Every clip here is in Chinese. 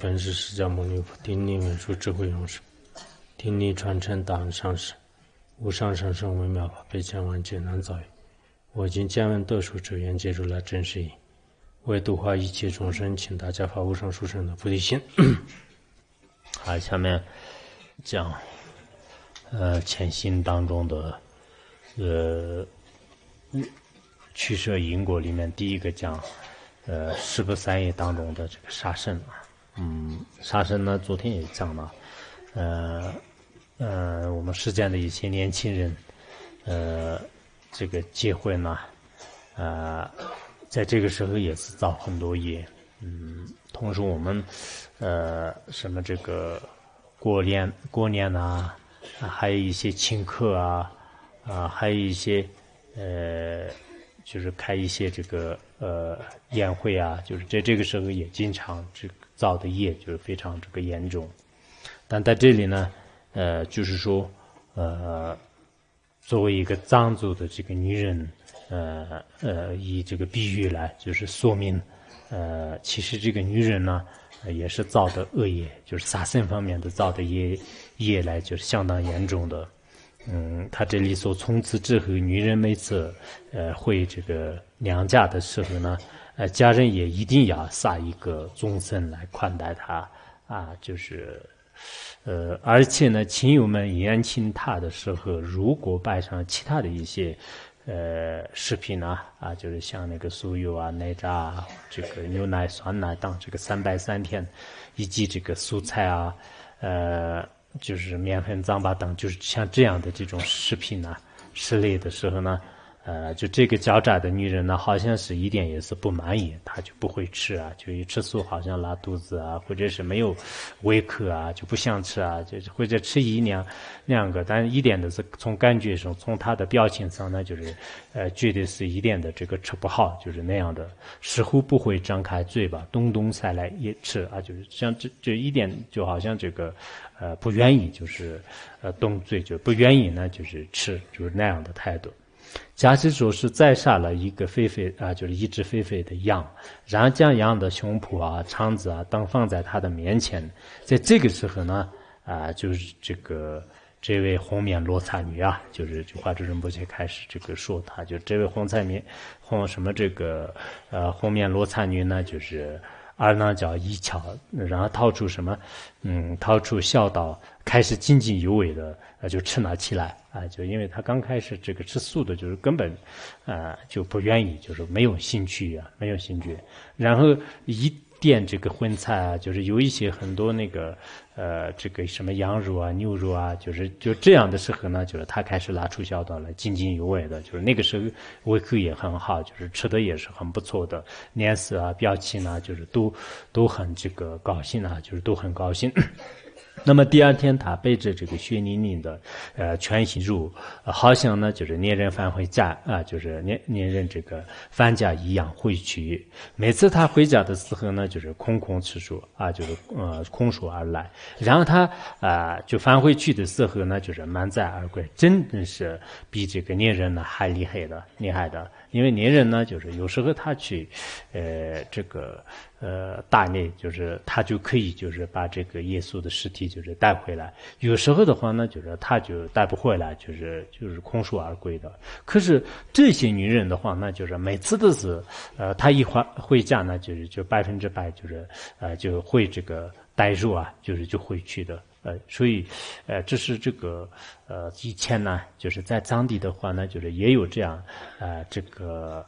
本是释迦牟尼佛顶礼文殊智慧勇士，顶礼传承大恩上师，无上上圣微妙法被千万劫难遭遇，我今见闻得受之愿接受来真实意。为度化一切众生，请大家发无上殊胜的菩提心。好，下面讲，呃，潜心当中的，呃，取舍因果里面第一个讲，呃，十不三业当中的这个杀生啊。嗯，沙僧呢，昨天也讲了，呃，呃，我们世间的一些年轻人，呃，这个结婚呢，啊，在这个时候也是造很多业。嗯，同时我们，呃，什么这个过年过年呐、啊，还有一些请客啊，啊，还有一些，呃，就是开一些这个呃宴会啊，就是在这个时候也经常这。个。造的业就是非常这个严重，但在这里呢，呃，就是说，呃，作为一个藏族的这个女人，呃呃，以这个比喻来就是说明，呃，其实这个女人呢也是造的恶业，就是杀生方面的造的业，业来就是相当严重的。嗯，他这里说，从此之后，女人每次呃回这个娘家的时候呢，呃，家人也一定要杀一个钟声来款待她啊，就是呃，而且呢，亲友们宴请她的时候，如果摆上其他的一些呃食品啊，啊，就是像那个酥油啊、奶渣啊、这个牛奶、酸奶等这个三白三甜，以及这个蔬菜啊，呃。就是面粉、糌粑等，就是像这样的这种食品呢。室内的时候呢，呃，就这个狡诈的女人呢，好像是一点也是不满意，她就不会吃啊，就一吃素好像拉肚子啊，或者是没有胃口啊，就不想吃啊，就是或者吃一两两个，但一点的是从感觉上，从她的表情上呢，就是呃，觉得是一点的这个吃不好，就是那样的，似乎不会张开嘴巴咚咚塞来一吃啊，就是像这这一点就好像这个。呃，不愿意就是，呃，动嘴就不愿意呢，就是吃，就是那样的态度。假使说是宰杀了一个肥肥啊，就是一只肥肥的羊，然后将羊的胸脯啊、肠子啊等放在他的面前，在这个时候呢，啊，就是这个这位红面罗刹女啊，就是就华智仁波切开始这个说，他就这位红面红什么这个呃红面罗刹女呢，就是。二呢叫一翘，然后掏出什么，嗯，掏出孝道，开始津津有味的啊就吃了起来啊，就因为他刚开始这个吃素的，就是根本，啊就不愿意，就是没有兴趣啊，没有兴趣。然后一点这个荤菜啊，就是有一些很多那个。呃，这个什么羊肉啊、牛肉啊，就是就这样的时候呢，就是他开始拿出笑容来，津津有味的，就是那个时候胃口也很好，就是吃的也是很不错的，脸色啊、表情啊，就是都都很这个高兴啊，就是都很高兴。那么第二天，他背着这个血淋淋的，呃，全息竹，好像呢就是猎人返回家啊，就是猎猎人这个返家一样回去。每次他回家的时候呢，就是空空吃住啊，就是呃空手而来。然后他啊，就返回去的时候呢，就是满载而归。真的是比这个猎人呢还厉害的，厉害的。因为男人呢，就是有时候他去，呃，这个呃，大内，就是他就可以，就是把这个耶稣的尸体就是带回来。有时候的话，呢，就是他就带不回来，就是就是空手而归的。可是这些女人的话，那就是每次都是，呃，她一回回家呢，就是就百分之百就是呃就会这个带入啊，就是就会去的。呃，所以，呃，这是这个，呃，以前呢，就是在藏地的话呢，就是也有这样，呃，这个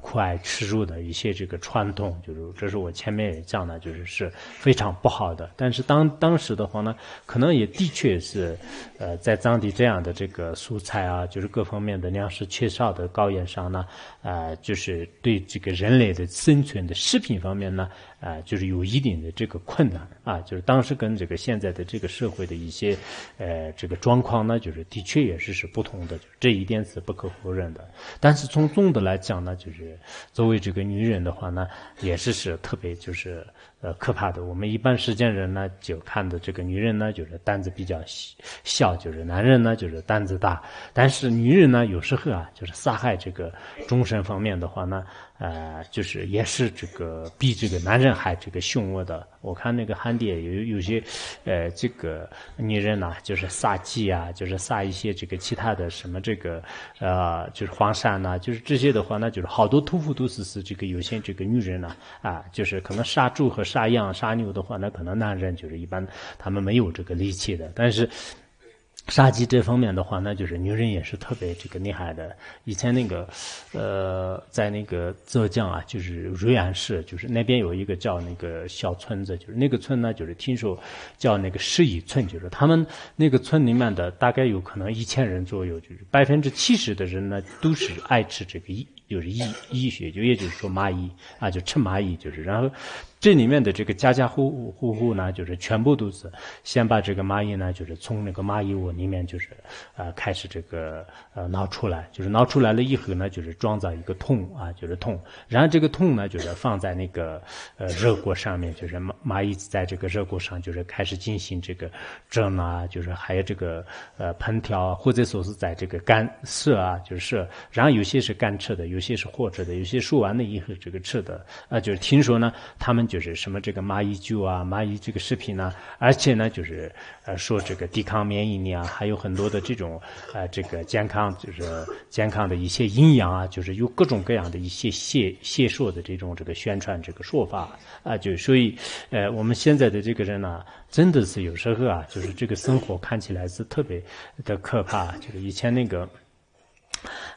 酷爱吃肉的一些这个传统，就是这是我前面也讲的，就是是非常不好的。但是当当时的话呢，可能也的确是，呃，在藏地这样的这个蔬菜啊，就是各方面的粮食缺少的高原上呢，啊，就是对这个人类的生存的食品方面呢。啊，就是有一定的这个困难啊，就是当时跟这个现在的这个社会的一些，呃，这个状况呢，就是的确也是是不同的，这一点是不可否认的。但是从总的来讲呢，就是作为这个女人的话呢，也是是特别就是呃可怕的。我们一般时间人呢，就看的这个女人呢，就是胆子比较小，就是男人呢就是胆子大。但是女人呢，有时候啊，就是杀害这个终身方面的话呢。呃，就是也是这个比这个男人还这个凶恶的。我看那个汉地有有些，呃，这个女人呢，就是杀鸡啊，就是杀一些这个其他的什么这个，呃，就是黄鳝呢，就是这些的话，那就是好多屠夫都是是这个有些这个女人呢，啊，就是可能杀猪和杀羊、杀牛的话，那可能男人就是一般他们没有这个力气的，但是。杀鸡这方面的话，那就是女人也是特别这个厉害的。以前那个，呃，在那个浙江啊，就是瑞安市，就是那边有一个叫那个小村子，就是那个村呢，就是听说叫那个十一村，就是他们那个村里面的大概有可能一千人左右，就是百分之七十的人呢都是爱吃这个就是医医学，就也就是说蚂蚁啊，就吃蚂蚁，就是然后，这里面的这个家家户户户呢，就是全部都是先把这个蚂蚁呢，就是从那个蚂蚁窝里面就是，呃，开始这个呃捞出来，就是捞出来了以后呢，就是装在一个桶啊，就是桶，然后这个桶呢，就是放在那个呃热锅上面，就是蚂蚂蚁在这个热锅上就是开始进行这个蒸啊，就是还有这个呃烹调，或者说是在这个干涉啊，就是然后有些是干吃的，有。些是活着的，有些说完了以后这个吃的啊，就是听说呢，他们就是什么这个蚂蚁酒啊、蚂蚁这个食品呢，而且呢就是呃说这个抵抗免疫力啊，还有很多的这种啊这个健康就是健康的一些营养啊，就是有各种各样的一些邪邪说的这种这个宣传这个说法啊，就所以呃我们现在的这个人呢，真的是有时候啊，就是这个生活看起来是特别的可怕，就是以前那个。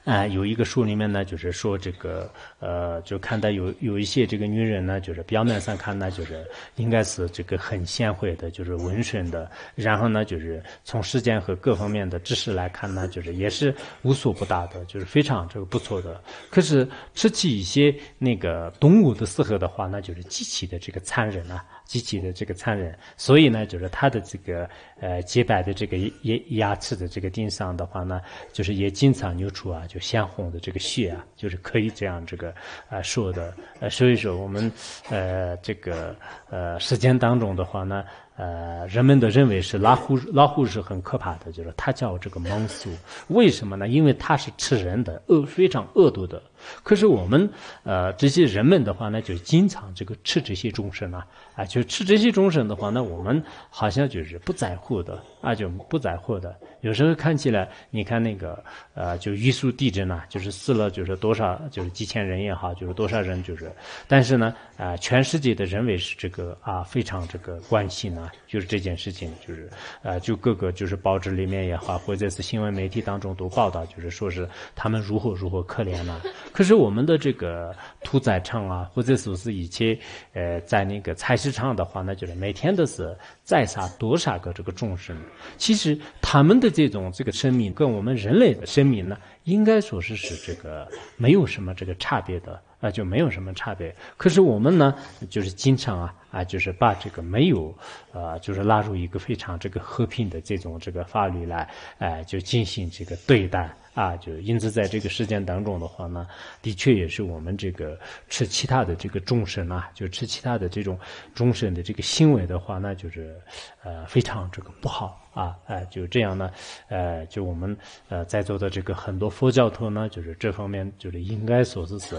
啊，有一个书里面呢，就是说这个，呃，就看到有有一些这个女人呢，就是表面上看呢，就是应该是这个很贤惠的，就是温顺的，然后呢，就是从时间和各方面的知识来看呢，就是也是无所不达的，就是非常这个不错的。可是吃起一些那个动物的时候的话，那就是极其的这个残忍啊。极其的这个残忍，所以呢，就是他的这个呃洁白的这个牙牙齿的这个钉上的话呢，就是也经常流出啊就鲜红的这个血啊，就是可以这样这个啊说的，呃，所以说我们呃这个呃实践当中的话呢。呃，人们的认为是老虎，老虎是很可怕的，就是它叫这个猛兽。为什么呢？因为它是吃人的，恶非常恶毒的。可是我们，呃，这些人们的话呢，就经常这个吃这些众生啊，啊，就吃这些众生的话，那我们好像就是不在乎的，啊，就不在乎的。有时候看起来，你看那个，呃，就玉树地震啊，就是死了就是多少，就是几千人也好，就是多少人就是，但是呢，啊，全世界的人为是这个啊，非常这个关心呢，就是这件事情，就是，呃，就各个就是报纸里面也好，或者是新闻媒体当中都报道，就是说是他们如何如何可怜呢？可是我们的这个屠宰场啊，或者说是以前，呃，在那个菜市场的话，那就是每天都是宰杀多少个这个众生。其实他们的。这种这个生命跟我们人类的生命呢，应该说是是这个没有什么这个差别的啊，就没有什么差别。可是我们呢，就是经常啊啊，就是把这个没有啊，就是拉入一个非常这个和平的这种这个法律来哎，就进行这个对待啊，就因此在这个事件当中的话呢，的确也是我们这个吃其他的这个众生啊，就吃其他的这种众生的这个行为的话，那就是呃非常这个不好。啊，哎，就这样呢，呃，就我们呃在座的这个很多佛教徒呢，就是这方面就是应该说是，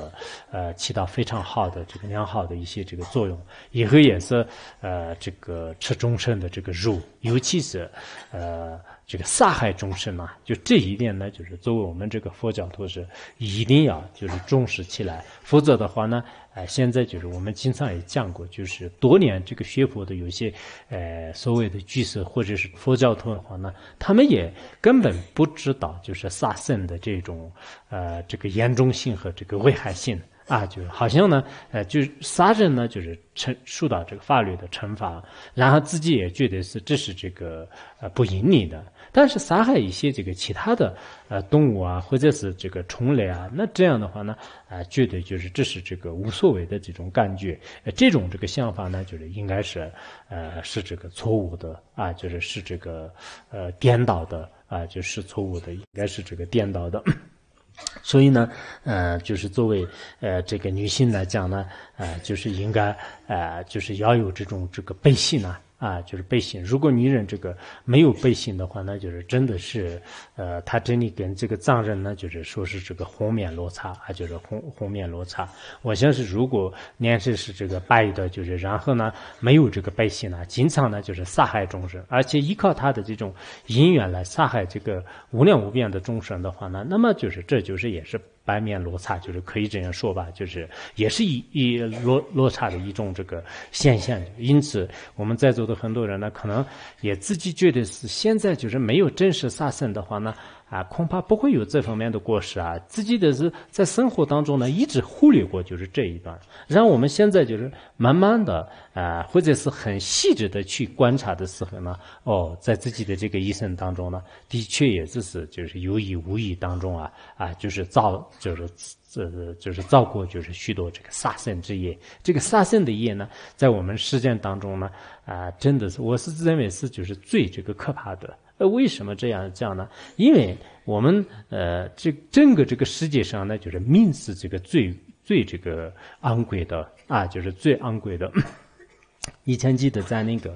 呃，起到非常好的这个良好的一些这个作用，以后也是呃这个吃众生的这个肉，尤其是呃这个杀害众生嘛，就这一点呢，就是作为我们这个佛教徒是一定要就是重视起来，否则的话呢。现在就是我们经常也讲过，就是多年这个学佛的有些，呃，所谓的居士或者是佛教徒的话呢，他们也根本不知道，就是杀生的这种，呃，这个严重性和这个危害性。啊，就是好像呢，呃，就是杀人呢，就是惩受到这个法律的惩罚，然后自己也觉得是这是这个呃不盈利的。但是杀害一些这个其他的呃动物啊，或者是这个虫类啊，那这样的话呢，啊，觉得就是这是这个无所谓的这种感觉。呃，这种这个想法呢，就是应该是呃是这个错误的啊，就是是这个呃颠倒的啊，就是错误的，应该是这个颠倒的。所以呢，呃，就是作为呃这个女性来讲呢，呃，就是应该呃，就是要有这种这个本性啊。啊，就是背心。如果女人这个没有背心的话，那就是真的是，呃，她真的跟这个藏人呢，就是说是这个红面罗刹啊，就是红红面罗刹。我想是，如果念的是这个八的，就是然后呢，没有这个背心呢，经常呢就是杀害众生，而且依靠他的这种因缘来杀害这个无量无边的众生的话呢，那么就是这就是也是。白面罗刹就是可以这样说吧，就是也是一一落落差的一种这个现象。因此，我们在座的很多人呢，可能也自己觉得是现在就是没有正式杀生的话呢。啊，恐怕不会有这方面的过失啊！自己的是在生活当中呢，一直忽略过就是这一段，让我们现在就是慢慢的啊，或者是很细致的去观察的时候呢，哦，在自己的这个一生当中呢，的确也就是就是有意无意当中啊啊，就是造就是呃就是造过就是许多这个杀生之业。这个杀生的业呢，在我们实践当中呢啊，真的是我是认为是就是最这个可怕的。呃，为什么这样这样呢？因为我们呃，这整个这个世界上呢，就是命是这个最最这个昂贵的啊，就是最昂贵的。以前记得在那个，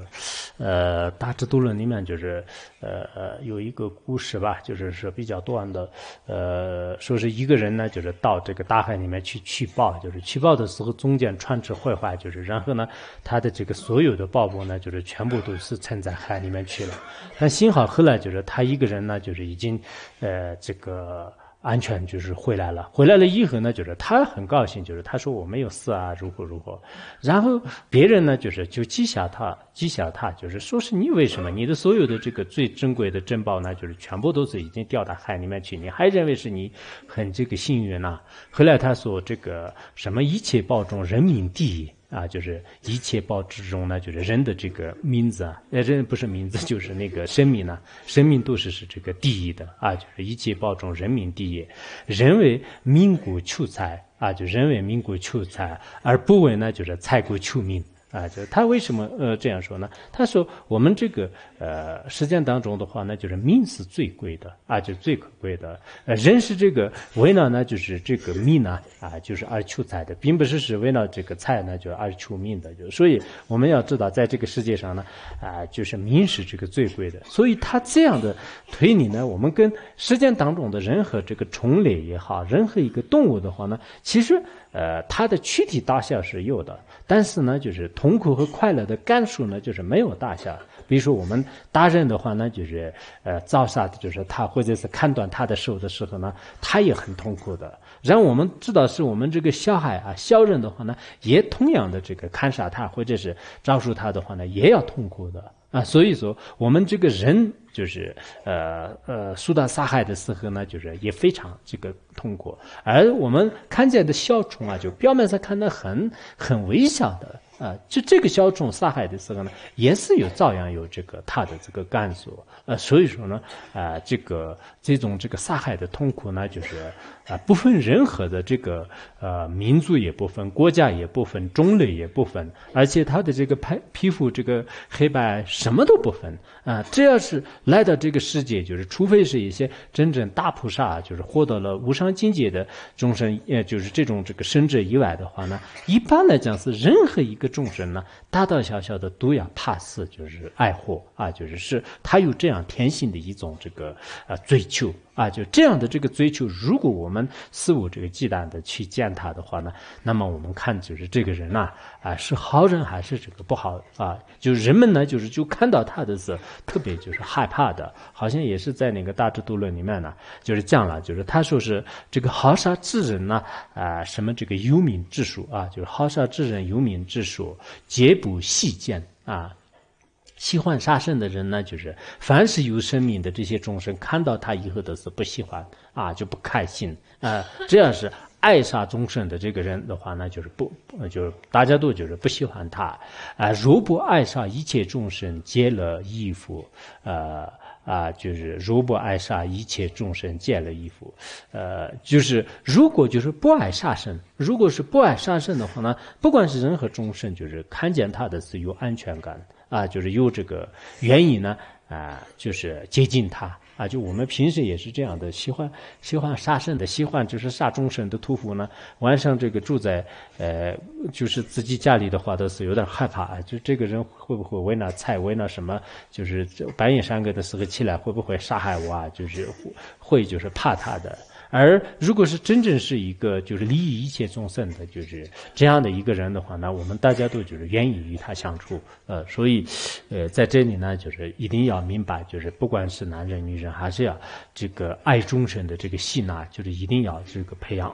呃，《大智度论》里面就是，呃，有一个故事吧，就是说比较短的，呃，说是一个人呢，就是到这个大海里面去取报，就是取报的时候中间穿插坏话，就是然后呢，他的这个所有的报物呢，就是全部都是沉在海里面去了，但幸好后来就是他一个人呢，就是已经，呃，这个。安全就是回来了，回来了以后呢，就是他很高兴，就是他说我没有事啊，如何如何。然后别人呢，就是就讥笑他，讥笑他，就是说是你为什么，你的所有的这个最珍贵的珍宝呢，就是全部都是已经掉到海里面去，你还认为是你很这个幸运呢？后来他说这个什么一切保重，人民第一。啊，就是一切报之中呢，就是人的这个名字啊，呃，人不是名字，就是那个生命呢，生命都是是这个第一的啊，就是一切报中人民第一，人为民国求财啊，就人为民国求财，而不为呢，就是财国求名。啊，就他为什么呃这样说呢？他说我们这个呃实践当中的话，呢，就是命是最贵的啊，就最可贵的。呃，人是这个为了呢，就是这个命呢啊，就是而求财的，并不是是为了这个财呢，就而求命的。就所以我们要知道，在这个世界上呢，啊，就是命是这个最贵的。所以他这样的推理呢，我们跟实践当中的人和这个虫类也好，人和一个动物的话呢，其实呃，它的躯体大小是有的。但是呢，就是痛苦和快乐的感受呢，就是没有大小。比如说我们大人的话呢，就是呃，造杀的，就是他或者是砍断他的手的时候呢，他也很痛苦的。然后我们知道是我们这个小孩啊，小人的话呢，也同样的这个砍杀他或者是遭受他的话呢，也要痛苦的啊。所以说我们这个人。就是呃呃，苏丹杀害的时候呢，就是也非常这个痛苦。而我们看见的小虫啊，就表面上看，得很很微小的。啊，就这个小虫杀害的时候呢，也是有照样有这个它的这个感受。呃，所以说呢，啊，这个这种这个杀害的痛苦呢，就是啊，不分任何的这个呃民族也不分国家也不分种类也不分，而且它的这个皮皮肤这个黑白什么都不分啊。只要是来到这个世界，就是除非是一些真正大菩萨，就是获得了无上境界的众生，呃，就是这种这个生者以外的话呢，一般来讲是任何一个。众生呢，大大小小的都要怕死，就是爱护啊，就是是，他有这样天性的一种这个呃追求。啊，就这样的这个追求，如果我们肆无这个忌惮的去见他的话呢，那么我们看就是这个人呐，啊是好人还是这个不好啊？就人们呢，就是就看到他的时候，特别就是害怕的，好像也是在那个《大智度论》里面呢，就是讲了，就是他说是这个豪杀之人呢，啊什么这个幽民之术啊，就是豪杀之人、幽民之术，皆不细见啊。喜欢杀生的人呢，就是凡是有生命的这些众生，看到他以后都是不喜欢啊，就不开心啊。只 要是爱杀众生的这个人的话，呢，就是不，就是大家都就是不喜欢他啊。如不爱杀一切众生，皆了亦佛，呃。啊，就是如不爱杀一切众生，见了一佛，呃，就是如果就是不爱杀生，如果是不爱杀生的话呢，不管是任何众生，就是看见他的是有安全感啊，就是有这个原因呢，啊，就是接近他。啊，就我们平时也是这样的，喜欢喜欢杀生的，喜欢就是杀众生的屠夫呢。晚上这个住在呃，就是自己家里的话，都是有点害怕，就这个人会不会为那财为那什么，就是半夜三更的时候起来会不会杀害我啊？就是会就是怕他的。而如果是真正是一个就是利益一切众生的，就是这样的一个人的话，那我们大家都就是愿意与他相处，呃，所以，呃，在这里呢，就是一定要明白，就是不管是男人女人，还是要这个爱众生的这个心啊，就是一定要这个培养。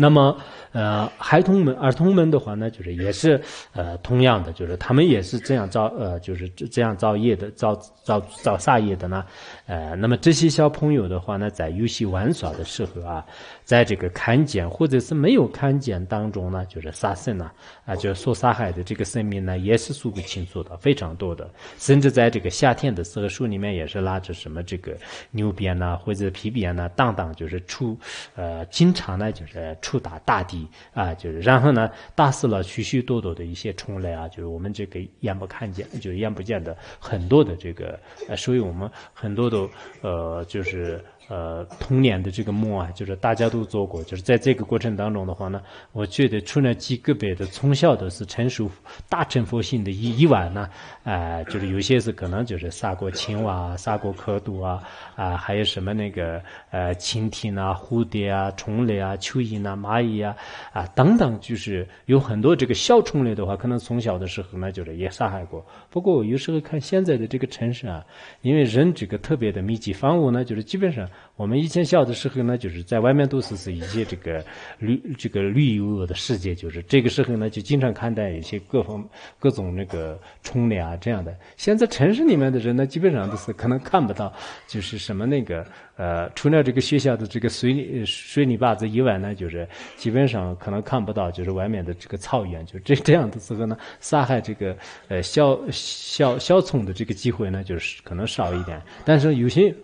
那么，呃，孩童们、儿童们的话呢，就是也是，呃，同样的，就是他们也是这样造，呃，就是这样造业的，造造造杀业的呢，呃，那么这些小朋友的话呢，在游戏玩耍的时候啊，在这个看见或者是没有看见当中呢，就是杀生呢，啊，就是所杀害的这个生命呢，也是数不清楚的，非常多的，甚至在这个夏天的时候，树里面也是拉着什么这个牛鞭呢，或者皮鞭呢，当当就是出，呃，经常呢就是。触达大地啊，就是，然后呢，打死了许许多多的一些虫类啊，就是我们这个眼不看见，就眼不见的很多的这个，呃，所以我们很多的呃，就是呃，童年的这个梦啊，就是大家都做过，就是在这个过程当中的话呢，我觉得除了极个别的从小的是成熟大成佛性的以以外呢，呃，就是有些是可能就是杀过青蛙，杀过蝌蚪啊。啊，还有什么那个呃，蜻蜓啊、蝴蝶啊、虫类啊、蚯蚓啊、蚂蚁啊啊等等，就是有很多这个小虫类的话，可能从小的时候呢，就是也杀害过。不过有时候看现在的这个城市啊，因为人这个特别的密集，房屋呢就是基本上，我们以前小的时候呢，就是在外面都是是一些这个绿这个绿油油的世界，就是这个时候呢，就经常看到一些各方各种那个虫类啊这样的。现在城市里面的人呢，基本上都是可能看不到，就是。什么那个呃，除了这个学校的这个水泥水泥坝子以外呢，就是基本上可能看不到，就是外面的这个草原，就这 样的时候呢，杀害这个呃小小小虫的这个机会呢，就是可能少一点。但是有些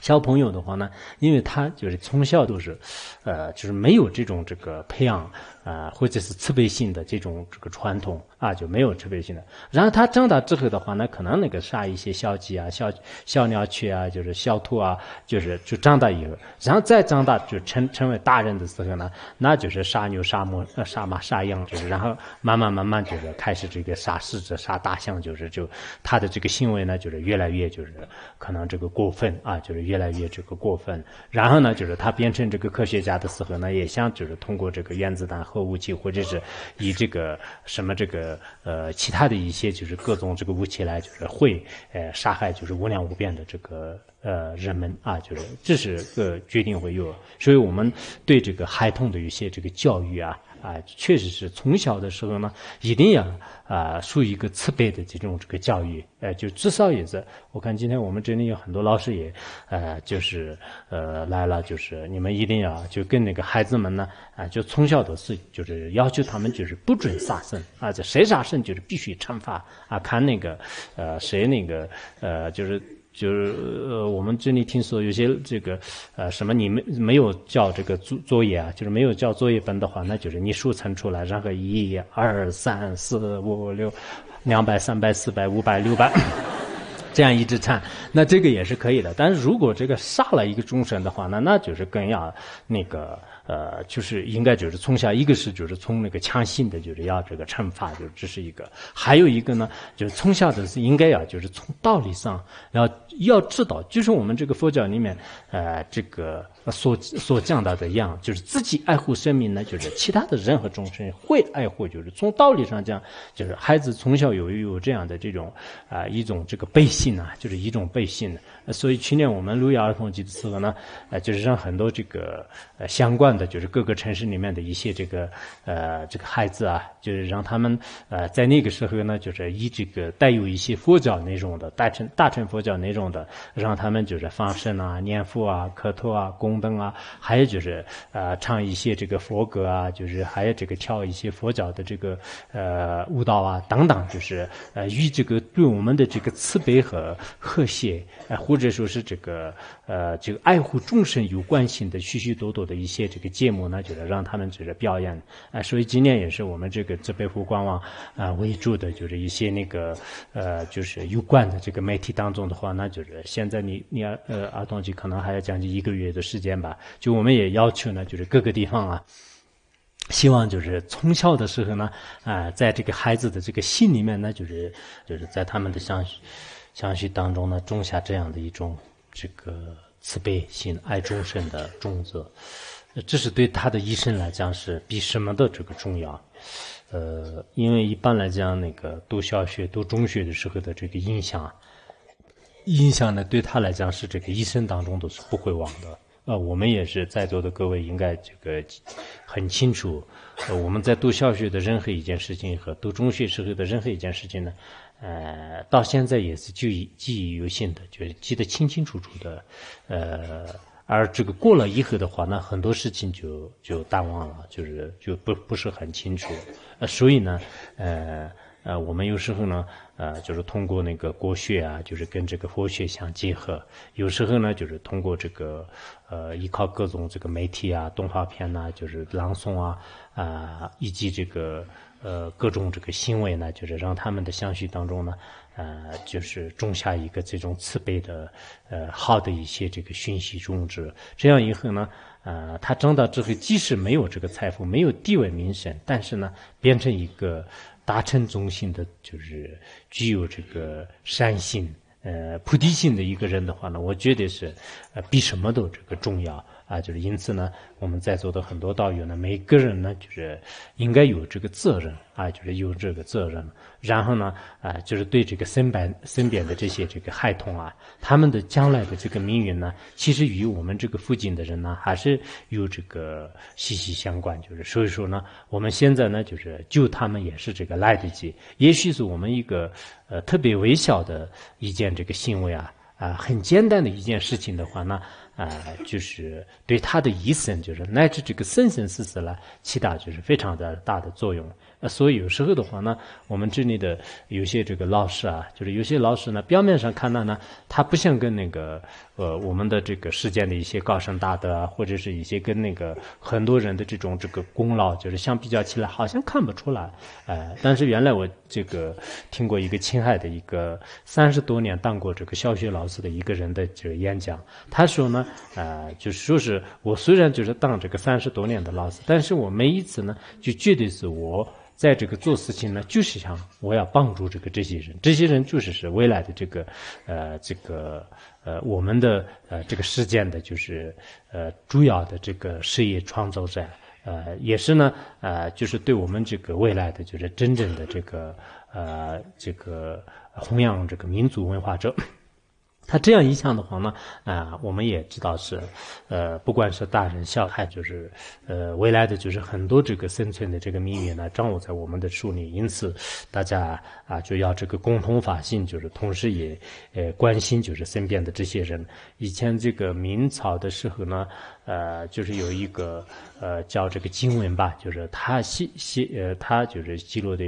小朋友的话呢，因为他就是从小都是，呃，就是没有这种这个培养。啊，或者是慈悲性的这种这个传统啊，就没有慈悲性的。然后他长大之后的话，呢，可能那个杀一些小鸡啊、小小鸟雀啊，就是小兔啊，就是就长大以后，然后再长大就成成为大人的时候呢，那就是杀牛、杀马、杀马、杀羊，就是然后慢慢慢慢就是开始这个杀狮子、杀大象，就是就他的这个行为呢，就是越来越就是可能这个过分啊，就是越来越这个过分。然后呢，就是他变成这个科学家的时候呢，也想就是通过这个原子弹。武器，或者是以这个什么这个呃，其他的一些就是各种这个武器来，就是会呃杀害就是无量无边的这个呃人们啊，就是这是个决定会有，所以我们对这个孩童的一些这个教育啊。啊，确实是从小的时候呢，一定要啊受一个慈悲的这种这个教育，呃，就至少也是。我看今天我们这里有很多老师也，呃，就是呃来了，就是你们一定要就跟那个孩子们呢，啊，就从小都是，就是要求他们就是不准杀生，啊，这谁杀生就是必须惩罚，啊，看那个呃谁那个呃就是。就是呃，我们这里听说有些这个，呃，什么你们没有交这个作作业啊？就是没有交作业本的话，那就是你数层出来，然后一二三四五六，两百三百四百五百六百，这样一直唱，那这个也是可以的。但是如果这个杀了一个众生的话，那那就是更要那个呃，就是应该就是从小一个是就是从那个强行的就是要这个惩罚，就这是一个，还有一个呢，就是从小的是应该要就是从道理上要。要知道，就是我们这个佛教里面，呃，这个。所所讲到的样，就是自己爱护生命呢，就是其他的人和众生会爱护，就是从道理上讲，就是孩子从小有有这样的这种，啊，一种这个背信啊，就是一种信呢。所以去年我们六一儿童节的时候呢，呃，就是让很多这个呃相关的，就是各个城市里面的一些这个呃这个孩子啊，就是让他们呃在那个时候呢，就是以这个带有一些佛教内容的，大乘大乘佛教内容的，让他们就是放生啊、念佛啊、磕头啊、供。灯啊，还有就是呃唱一些这个佛歌啊，就是还有这个跳一些佛教的这个呃舞蹈啊等等，就是呃与这个对我们的这个慈悲和和谐，啊或者说是这个呃这个爱护众生有关心的，许许多多的一些这个节目呢，就是让他们就是表演啊。所以今年也是我们这个慈悲湖官网啊为主的就是一些那个呃就是有关的这个媒体当中的话，那就是现在你你呃儿童节可能还要将近一个月的时间。吧，就我们也要求呢，就是各个地方啊，希望就是从小的时候呢，啊，在这个孩子的这个心里面呢，就是就是在他们的相，相续当中呢，种下这样的一种这个慈悲心、爱众生的种子，这是对他的一生来讲是比什么的这个重要。呃，因为一般来讲，那个读小学、读中学的时候的这个印象，印象呢，对他来讲是这个一生当中都是不会忘的。啊，我们也是在座的各位应该这个很清楚，呃，我们在读小学的任何一件事情和读中学时候的任何一件事情呢，呃，到现在也是就记忆犹新的，就是记得清清楚楚的，呃，而这个过了以后的话，那很多事情就就淡忘了，就是就不不是很清楚，呃，所以呢，呃，呃，我们有时候呢。啊，就是通过那个国学啊，就是跟这个佛学相结合。有时候呢，就是通过这个呃，依靠各种这个媒体啊、动画片呐，就是朗诵啊啊，以及这个呃各种这个行为呢，就是让他们的相续当中呢，呃，就是种下一个这种慈悲的呃好的一些这个讯息种植。这样以后呢，呃，他长大之后，即使没有这个财富、没有地位名声，但是呢，变成一个。达成中心的，就是具有这个善心、呃菩提心的一个人的话呢，我觉得是呃比什么都这个重要。啊，就是因此呢，我们在座的很多道友呢，每个人呢，就是应该有这个责任啊，就是有这个责任。然后呢，啊，就是对这个身边身边的这些这个害童啊，他们的将来的这个命运呢，其实与我们这个附近的人呢，还是有这个息息相关。就是所以说呢，我们现在呢，就是救他们也是这个来得及。也许是我们一个呃特别微小的一件这个行为啊，啊，很简单的一件事情的话呢。啊，就是对他的一生，就是乃至这个生生世世呢，起到就是非常的大的作用。呃，所以有时候的话呢，我们这里的有些这个老师啊，就是有些老师呢，表面上看到呢，他不像跟那个。呃，我们的这个事件的一些高深大德啊，或者是一些跟那个很多人的这种这个功劳，就是相比较起来，好像看不出来。呃，但是原来我这个听过一个青海的一个三十多年当过这个小学老师的一个人的这个演讲，他说呢，呃，就是说是我虽然就是当这个三十多年的老师，但是我们一直呢就绝对是我在这个做事情呢，就是想我要帮助这个这些人，这些人就是是未来的这个呃这个。呃，我们的呃这个事件的，就是呃主要的这个事业创造者，呃，也是呢，呃，就是对我们这个未来的，就是真正的这个呃这个弘扬这个民族文化者。他这样一项的话呢，啊，我们也知道是，呃，不管是大人小孩，就是，呃，未来的就是很多这个生存的这个命运呢，掌握在我们的手里。因此，大家啊，就要这个共同发心，就是同时也，呃，关心就是身边的这些人。以前这个明朝的时候呢。呃，就是有一个呃叫这个经文吧，就是他写写呃，他就是记录的，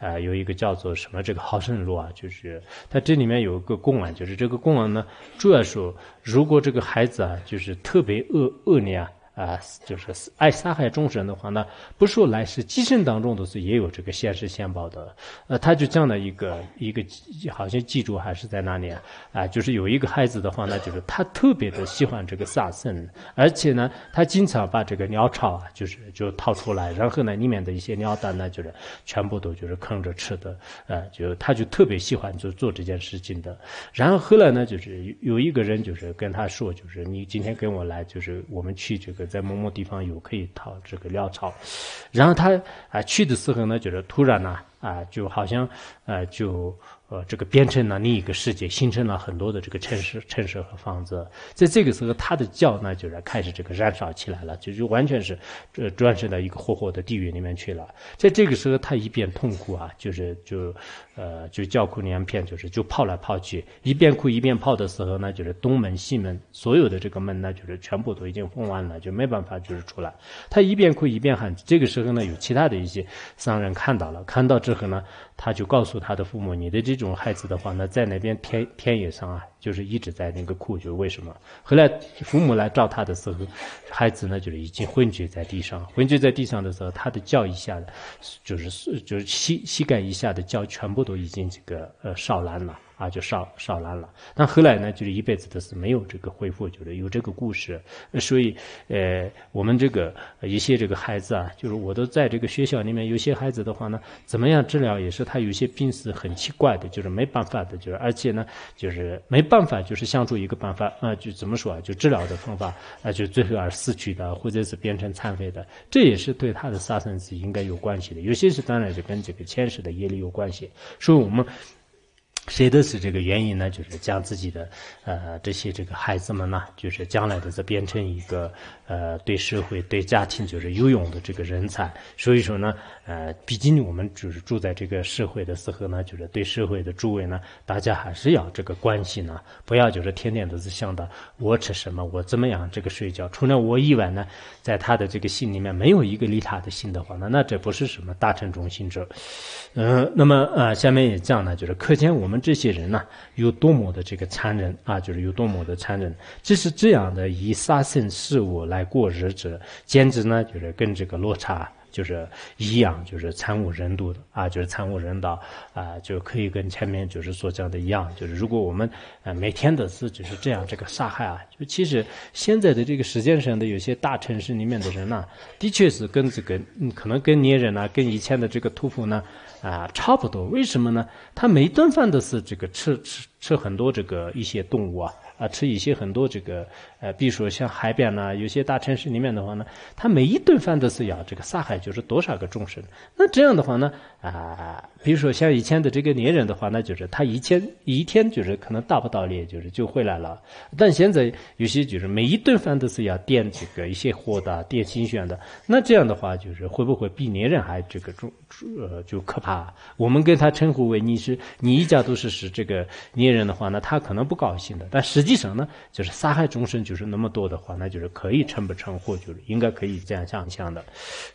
呃，有一个叫做什么这个好生录啊，就是他这里面有一个供文，就是这个供文呢，主要说如果这个孩子啊，就是特别恶恶劣啊。啊，就是爱杀害众生的话，呢，不说来世今生当中都是也有这个现世现报的。呃，他就讲了一个一个，好像记住还是在哪里啊？啊，就是有一个孩子的话，呢，就是他特别的喜欢这个萨僧，而且呢，他经常把这个鸟巢啊，就是就掏出来，然后呢，里面的一些鸟蛋呢，就是全部都就是啃着吃的。呃，就他就特别喜欢就做这件事情的。然后后来呢，就是有有一个人就是跟他说，就是你今天跟我来，就是我们去这个。在某某地方有可以讨这个料草，然后他啊去的时候呢，就是突然呢啊，就好像啊就。呃，这个变成了另一个世界，形成了很多的这个城市、城市和房子。在这个时候，他的教呢，就是开始这个燃烧起来了，就就完全是这转身到一个火火的地狱里面去了。在这个时候，他一边痛苦啊，就是就，呃，就叫苦连篇，就是就泡来泡去，一边哭一边泡的时候，呢，就是东门西门所有的这个门，呢，就是全部都已经封完了，就没办法就是出来。他一边哭一边喊，这个时候呢，有其他的一些商人看到了，看到之后呢。他就告诉他的父母：“你的这种孩子的话，那在那边天田野上啊，就是一直在那个哭，就是为什么？后来父母来找他的时候，孩子呢就是已经昏厥在地上，昏厥在地上的时候，他的脚一下就是就是膝膝盖一下的脚全部都已经这个呃烧烂了。”啊，就少少来了，但后来呢，就是一辈子都是没有这个恢复。就是有这个故事，所以呃，我们这个一些这个孩子啊，就是我都在这个学校里面，有些孩子的话呢，怎么样治疗也是他有些病是很奇怪的，就是没办法的，就是而且呢，就是没办法，就是想出一个办法啊，就怎么说啊，就治疗的方法啊，就最后而死去的，或者是变成残废的，这也是对他的杀生是应该有关系的。有些是当然就跟这个前世的业力有关系，所以我们。谁都是这个原因呢？就是将自己的呃这些这个孩子们呢，就是将来的则变成一个呃对社会、对家庭就是有用的这个人才。所以说呢，呃，毕竟我们就是住在这个社会的时候呢，就是对社会的诸位呢，大家还是要这个关心呢，不要就是天天都是想到我吃什么，我怎么样这个睡觉。除了我以外呢，在他的这个心里面没有一个利他的心的话呢，那这不是什么大乘中心者。嗯，那么呃下面也讲呢，就是课间我们。这些人呢，有多么的这个残忍啊，就是有多么的残忍。即使这样的以杀生事物来过日子，简直呢就是跟这个落差就是一样，就是惨无人睹的啊，就是惨无人道啊，就可以跟前面就是所讲的一样。就是如果我们呃每天的自己是这样这个杀害啊，就其实现在的这个时间上的有些大城市里面的人呢，的确是跟这个可能跟年人呢，跟以前的这个屠夫呢。啊，差不多，为什么呢？他每顿饭都是这个吃吃吃很多这个一些动物啊啊，吃一些很多这个。呃，比如说像海边呐，有些大城市里面的话呢，他每一顿饭都是要这个杀害，就是多少个众生。那这样的话呢，啊，比如说像以前的这个猎人的话，那就是他一天一天就是可能打不到猎，就是就回来了。但现在有些就是每一顿饭都是要点这个一些活的，点新鲜的。那这样的话就是会不会比猎人还这个重？呃，就可怕。我们跟他称呼为你是你一家都是是这个猎人的话，那他可能不高兴的。但实际上呢，就是杀害众生就是那么多的话，那就是可以称不称呼，就是应该可以这样想象的。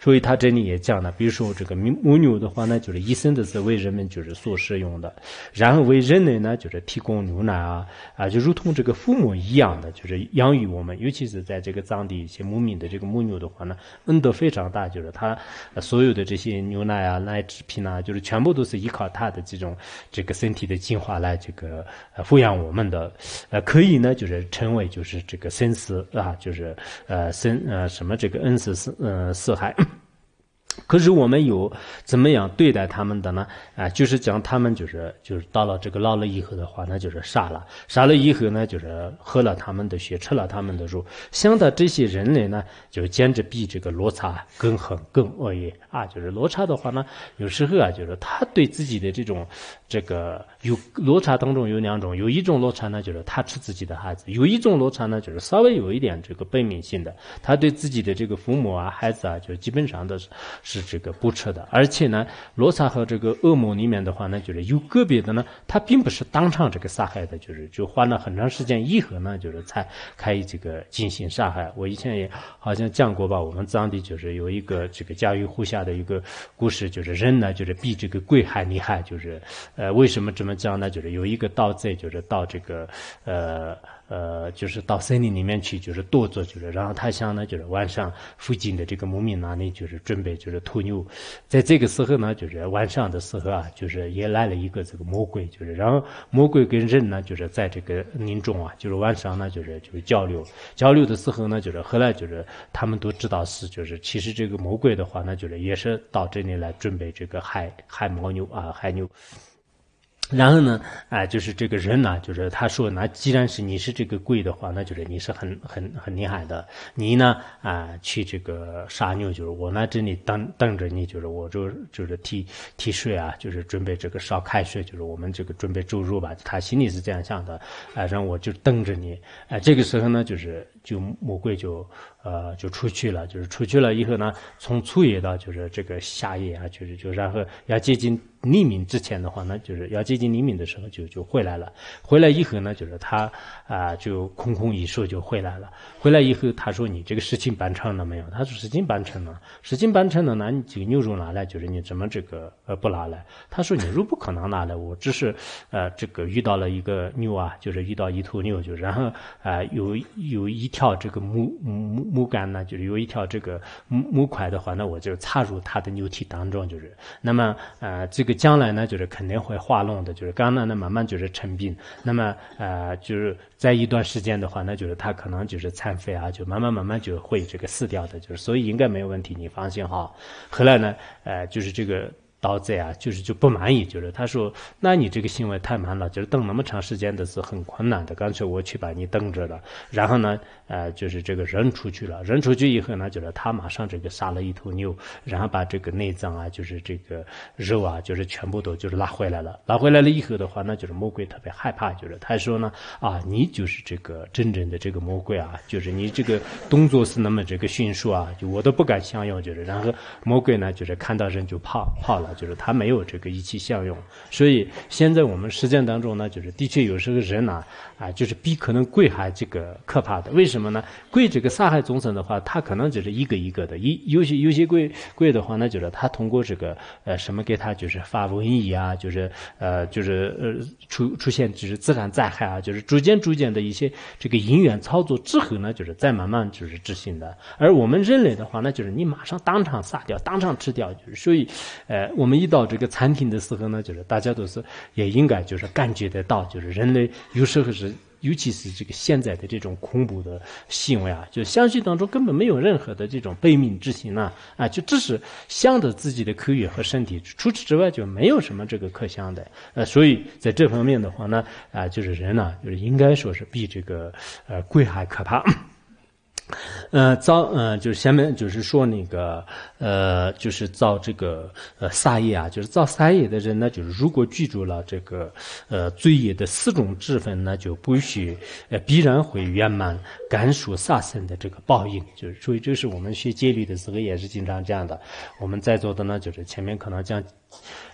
所以他这里也讲了，比如说这个母牛的话呢，就是一生的是为人们就是所使用的，然后为人类呢就是提供牛奶啊啊，就如同这个父母一样的，就是养育我们。尤其是在这个藏地一些牧民的这个母牛的话呢，恩德非常大，就是他所有的这些牛奶啊、奶制品啊，就是全部都是依靠他的这种这个身体的进化来这个抚养我们的，呃，可以呢就是称为就是这个。生死啊，就是呃生呃什么这个恩赐四呃四海。可是我们有怎么样对待他们的呢？啊，就是将他们就是就是到了这个老了以后的话，那就是杀了，杀了以后呢，就是喝了他们的血，吃了他们的肉。想到这些人类呢，就简直比这个罗刹更狠、更恶意啊！就是罗刹的话呢，有时候啊，就是他对自己的这种这个有罗刹当中有两种，有一种罗刹呢，就是他吃自己的孩子；有一种罗刹呢，就是稍微有一点这个本命性的，他对自己的这个父母啊、孩子啊，就基本上都是。是这个不吃的，而且呢，罗刹和这个恶魔里面的话呢，就是有个别的呢，他并不是当场这个杀害的，就是就花了很长时间，以后呢就是才可以这个进行杀害。我以前也好像讲过吧，我们当地就是有一个这个家喻户晓的一个故事，就是人呢就是比这个鬼还厉害，就是呃为什么这么讲呢？就是有一个盗贼，就是到这个呃。呃，就是到森林里面去，就是多做，就是然后他想呢，就是晚上附近的这个牧民那里，就是准备就是偷牛，在这个时候呢，就是晚上的时候啊，就是也来了一个这个魔鬼，就是然后魔鬼跟人呢，就是在这个林中啊，就是晚上呢，就是就是交流交流的时候呢，就是后来就是他们都知道是就是其实这个魔鬼的话，呢，就是也是到这里来准备这个害害牦牛啊，害牛。然后呢，啊，就是这个人呢，就是他说，那既然是你是这个贵的话，那就是你是很很很厉害的，你呢，啊，去这个杀牛，就是我呢这里等等着你，就是我就就是替替税啊，就是准备这个烧开水，就是我们这个准备注入吧。他心里是这样想的，啊，让我就等着你，啊，这个时候呢，就是就魔鬼就呃就出去了，就是出去了以后呢，从初夜到就是这个夏夜啊，就是就然后要接近。匿名之前的话呢，就是要接近匿名的时候就就回来了。回来以后呢，就是他啊就空空一说就回来了。回来以后他说：“你这个事情办成了没有？”他说：“事情办成了。事情办成了，那你这个牛肉拿来，就是你怎么这个呃不拿来？”他说：“牛肉不可能拿来，我只是呃这个遇到了一个牛啊，就是遇到一头牛，就然后啊有有一条这个木木木杆呢，就是有一条这个木木块的话，那我就插入他的牛体当中，就是那么啊这个。”将来呢，就是肯定会化脓的，就是肝呢，那慢慢就是成病，那么呃，就是在一段时间的话，那就是他可能就是残废啊，就慢慢慢慢就会这个死掉的，就是所以应该没有问题，你放心哈。后来呢，呃，就是这个刀子啊，就是就不满意，就是他说，那你这个行为太慢了，就是等那么长时间的是很困难的，干脆我去把你等着了，然后呢。呃，就是这个人出去了，人出去以后呢，就是他马上这个杀了一头牛，然后把这个内脏啊，就是这个肉啊，就是全部都就是拉回来了。拉回来了以后的话，那就是魔鬼特别害怕，就是他说呢，啊，你就是这个真正的这个魔鬼啊，就是你这个动作是那么这个迅速啊，就我都不敢相拥。就是然后魔鬼呢，就是看到人就怕怕了，就是他没有这个一起相拥。所以现在我们实践当中呢，就是的确有时候人啊，啊，就是比可能鬼还这个可怕的，为什什么呢？鬼这个杀害众生的话，他可能就是一个一个的，一有些有些鬼鬼的话，那就是他通过这个呃什么给他就是发瘟疫啊，就是呃就是呃出出现就是自然灾害啊，就是逐渐逐渐的一些这个因缘操作之后呢，就是再慢慢就是执行的。而我们人类的话，那就是你马上当场杀掉，当场吃掉。就是所以，呃，我们一到这个餐厅的时候呢，就是大家都是也应该就是感觉得到，就是人类有时候是。尤其是这个现在的这种恐怖的行为啊，就相信当中根本没有任何的这种悲悯之心呢，啊，就只是想着自己的口语和身体，除此之外就没有什么这个可想的。呃，所以在这方面的话呢，啊，就是人呢，就是应该说是比这个，呃，鬼还可怕。呃，造呃就是下面就是说那个呃，就是造这个呃杀业啊，就是造杀业的人，呢，就是如果记住了这个呃罪业的四种之分，那就不许呃必然会圆满感受杀生的这个报应。就是所以，这是我们学戒律的时候也是经常这样的。我们在座的呢，就是前面可能将。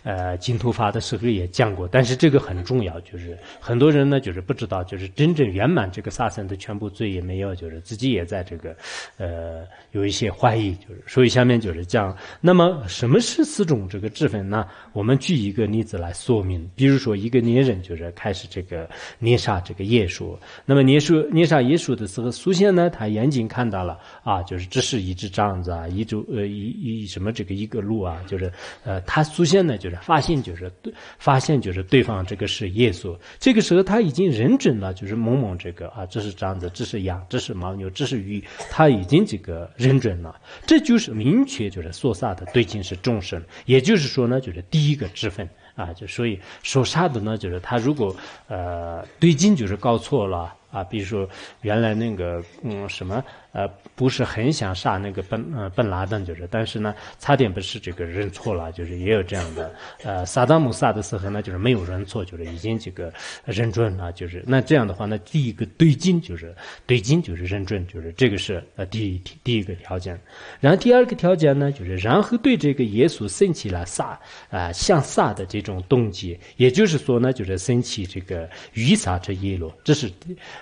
呃，金突发的时候也讲过，但是这个很重要，就是很多人呢，就是不知道，就是真正圆满这个杀生的全部罪也没有，就是自己也在这个，呃，有一些怀疑，就是，所以下面就是讲，那么什么是四种这个智分呢？我们举一个例子来说明，比如说一个猎人就是开始这个猎杀这个野鼠，那么猎杀猎杀野鼠的时候，苏仙呢，他眼睛看到了啊，就是只是一只杖子啊，一株呃一一什么这个一个鹿啊，就是呃，他苏现在就是发现，就是发现，就是对方这个是耶稣。这个时候他已经认准了，就是某某这个啊，这是长子，这是羊，这是牦牛，这是鱼，他已经这个认准了。这就是明确，就是说萨的对境是众生。也就是说呢，就是第一个之分啊，就所以所萨的呢，就是他如果呃对境就是搞错了啊，比如说原来那个嗯什么。呃，不是很想杀那个本呃本拉登就是，但是呢，差点不是这个认错了，就是也有这样的。呃，萨达姆萨的时候呢，就是没有认错，就是已经这个认准了，就是那这样的话，呢，第一个对金就是对金就是认准，就是这个是呃第一第一个条件。然后第二个条件呢，就是然后对这个耶稣生起了萨啊向萨的这种动机，也就是说呢，就是生起这个雨洒这耶罗，这是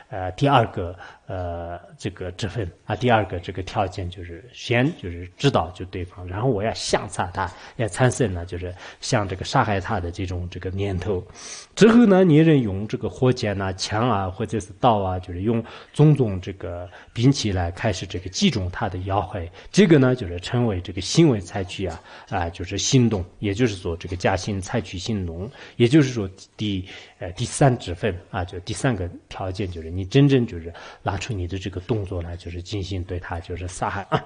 呃第二个呃这个这份。啊，第二个这个条件就是先就是知道就对方，然后我要向吓他，要产生呢就是像这个杀害他的这种这个念头，之后呢，你人用这个火剑呐、枪啊，或者是刀啊，就是用种种这个兵器来开始这个击中他的要害。这个呢，就是称为这个行为采取啊啊，就是行动，也就是说这个加行采取行动，也就是说第呃第三之分啊，就第三个条件就是你真正就是拿出你的这个动作呢，就是进。进行对他就是杀害啊，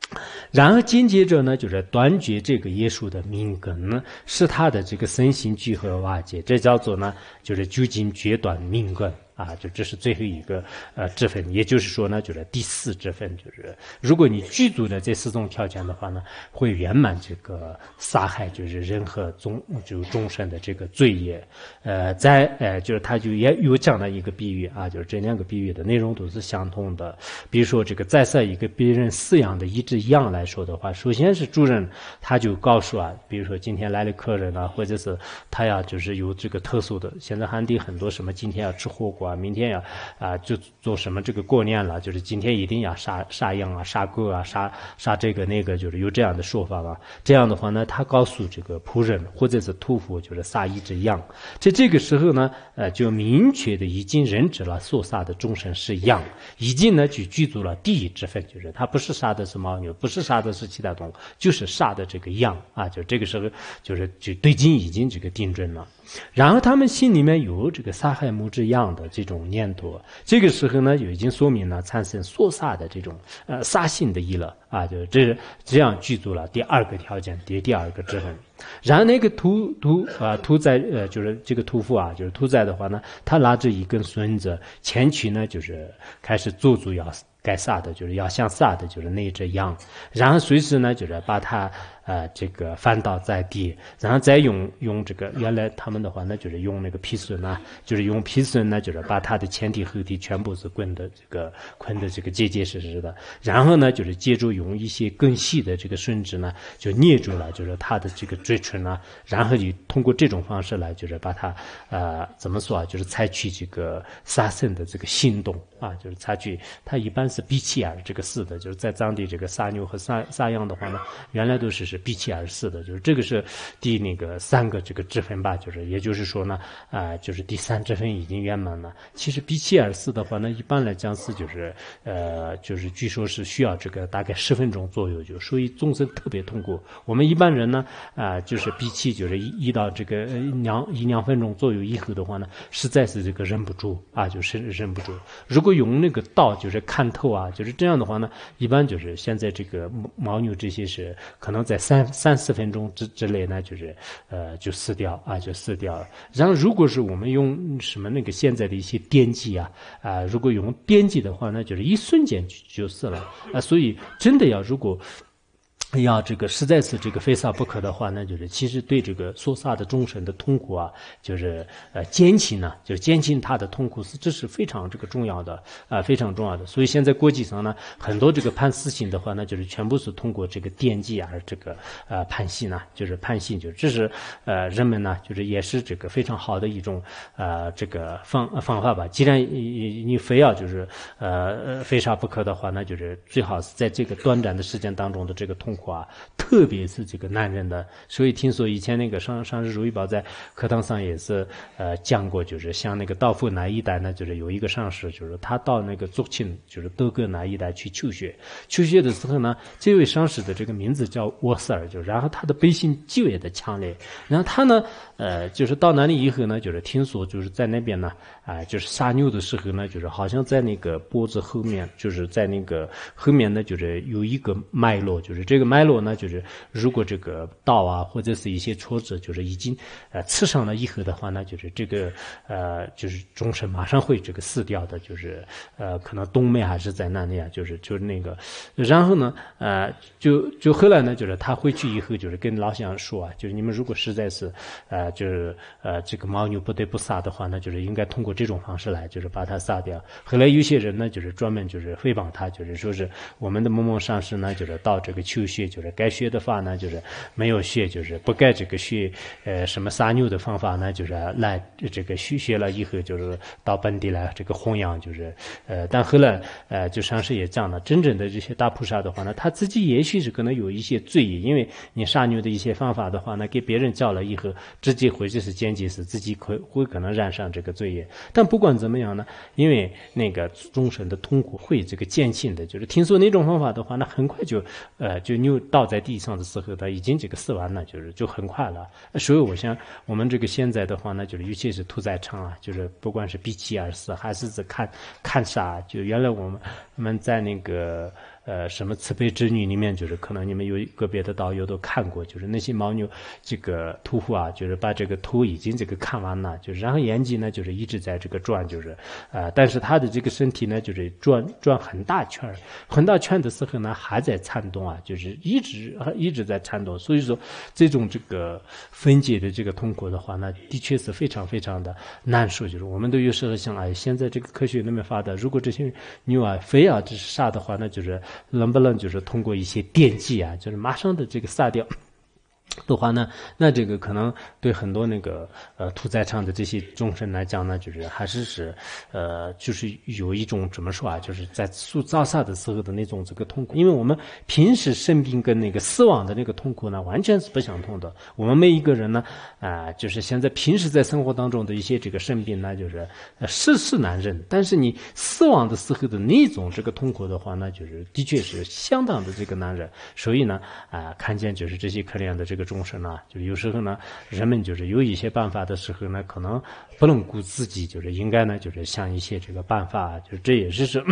然后紧接着呢，就是断绝这个耶稣的命根，使他的这个身心聚合瓦解，这叫做呢，就是究竟决断命根。啊，就这是最后一个呃，之分，也就是说呢，就是第四之分，就是如果你具足的这四种条件的话呢，会圆满这个杀害就是任何终就终身的这个罪业。呃，在呃，就是他就也有讲了一个比喻啊，就是这两个比喻的内容都是相同的。比如说这个再算一个别人饲养的一只羊来说的话，首先是主人他就告诉啊，比如说今天来了客人啊，或者是他要就是有这个特殊的，现在汉地很多什么今天要吃火锅。明天要啊，就做什么这个过年了？就是今天一定要杀杀羊啊，杀狗啊，杀杀这个那个，就是有这样的说法吧。这样的话呢，他告诉这个仆人或者是屠夫，就是杀一只羊。在这个时候呢，呃，就明确的已经认知了所杀的众生是羊，已经呢就具足了第一之分，就是他不是杀的是牦牛，不是杀的是其他动物，就是杀的这个羊啊，就这个时候就是就对经已经这个定准了。然后他们心里面有这个杀害母子羊的这种念头，这个时候呢，就已经说明了产生唆杀的这种呃杀性的意了啊，就是这样具足了第二个条件第第二个之分。然后那个屠屠啊屠宰呃就是这个屠夫啊，就是屠宰的话呢，他拿着一根绳子，前去呢就是开始做主要该杀的，就是要杀的，就是那只羊，然后随时呢就是把他。呃，这个翻倒在地，然后再用用这个原来他们的话，呢，就是用那个皮损呢，就是用皮损呢，就是把他的前蹄后蹄全部是捆的这个捆的这个结结实实的。然后呢，就是借助用一些更细的这个绳子呢，就捏住了，就是他的这个嘴唇啊。然后就通过这种方式呢，就是把他呃怎么说啊，就是采取这个杀生的这个行动啊，就是采取他一般是闭气啊这个死的，就是在当地这个杀牛和杀杀羊的话呢，原来都是是。逼气而四的，就是这个是第那个三个这个支分吧，就是，也就是说呢，啊，就是第三支分已经圆满了。其实逼气而四的话，呢，一般来讲是就是，呃，就是据说是需要这个大概十分钟左右，就所以终身特别痛苦。我们一般人呢，啊，就是逼气，就是一到这个两一两分钟左右以后的话呢，实在是这个忍不住啊，就是忍不住。如果用那个道，就是看透啊，就是这样的话呢，一般就是现在这个牦牛这些是可能在。三三四分钟之之内呢，就是呃，就死掉啊，就死掉了。然后，如果是我们用什么那个现在的一些电击啊啊，如果用电击的话，那就是一瞬间就就死了啊。所以，真的要如果。要这个实在是这个非杀不可的话，那就是其实对这个受杀的众生的痛苦啊，就是呃减轻呢，就是减轻他的痛苦，是这是非常这个重要的啊，非常重要的。所以现在国际上呢，很多这个判死刑的话，那就是全部是通过这个电击啊，这个呃判刑呢，就是判刑，就是这是呃人们呢，就是也是这个非常好的一种呃这个方方法吧。既然你你非要就是呃非杀不可的话，那就是最好是在这个短暂的时间当中的这个痛。话，特别是这个男人的，所以听说以前那个上上师如意宝在课堂上也是呃讲过，就是像那个道富那一带呢，就是有一个上师，就是他到那个竹亲，就是德格那一带去求学，求学的时候呢，这位上师的这个名字叫沃色尔，就然后他的背心极为的强烈，然后他呢，呃，就是到那里以后呢，就是听说就是在那边呢，啊，就是杀牛的时候呢，就是好像在那个脖子后面，就是在那个后面呢，就是有一个脉络，就是这个。脉络呢，就是如果这个道啊，或者是一些挫子，就是已经呃刺上了以后的话呢，就是这个呃就是终身马上会这个死掉的，就是呃可能冬妹还是在那里啊，就是就是那个，然后呢呃就就后来呢，就是他回去以后，就是跟老乡说啊，就是你们如果实在是呃就是呃这个牦牛不得不杀的话，那就是应该通过这种方式来，就是把它杀掉。后来有些人呢，就是专门就是诽谤他，就是说是我们的某某上司呢，就是到这个求学。就是该学的话呢，就是没有学，就是不该这个学，呃，什么杀牛的方法呢？就是来这个虚学了以后，就是到本地来这个弘扬，就是呃，但后来呃，就上师也讲了，真正的这些大菩萨的话呢，他自己也许是可能有一些罪业，因为你杀牛的一些方法的话呢，给别人教了以后，自己回去是间接是自己可会可能染上这个罪业。但不管怎么样呢，因为那个众生的痛苦会这个减轻的，就是听说那种方法的话，那很快就呃就牛。就倒在地上的时候，他已经这个死完了，就是就很快了。所以我想，我们这个现在的话呢，就是尤其是屠宰场啊，就是不管是逼气而死，还是只看看杀，就原来我们我们在那个。呃，什么慈悲之女里面就是可能你们有个别的导游都看过，就是那些牦牛，这个屠户啊，就是把这个屠已经这个看完了，就然后眼睛呢就是一直在这个转，就是呃，但是他的这个身体呢就是转转很大圈，很大圈的时候呢还在颤动啊，就是一直一直在颤动，所以说这种这个分解的这个痛苦的话，那的确是非常非常的难受，就是我们都有时候想，哎，现在这个科学那么发达，如果这些牛啊非要这是的话，那就是。能不能就是通过一些电击啊，就是马上的这个杀掉？的话呢，那这个可能对很多那个呃屠宰场的这些众生来讲呢，就是还是是，呃，就是有一种怎么说啊，就是在塑造杀的时候的那种这个痛苦，因为我们平时生病跟那个死亡的那个痛苦呢，完全是不相同的。我们每一个人呢，啊，就是现在平时在生活当中的一些这个生病呢，就是世事难忍，但是你死亡的时候的那种这个痛苦的话呢，就是的确是相当的这个难忍。所以呢，啊，看见就是这些可怜的这个。众生呢，就有时候呢，人们就是有一些办法的时候呢，可能不能顾自己，就是应该呢，就是想一些这个办法，就是这也是是。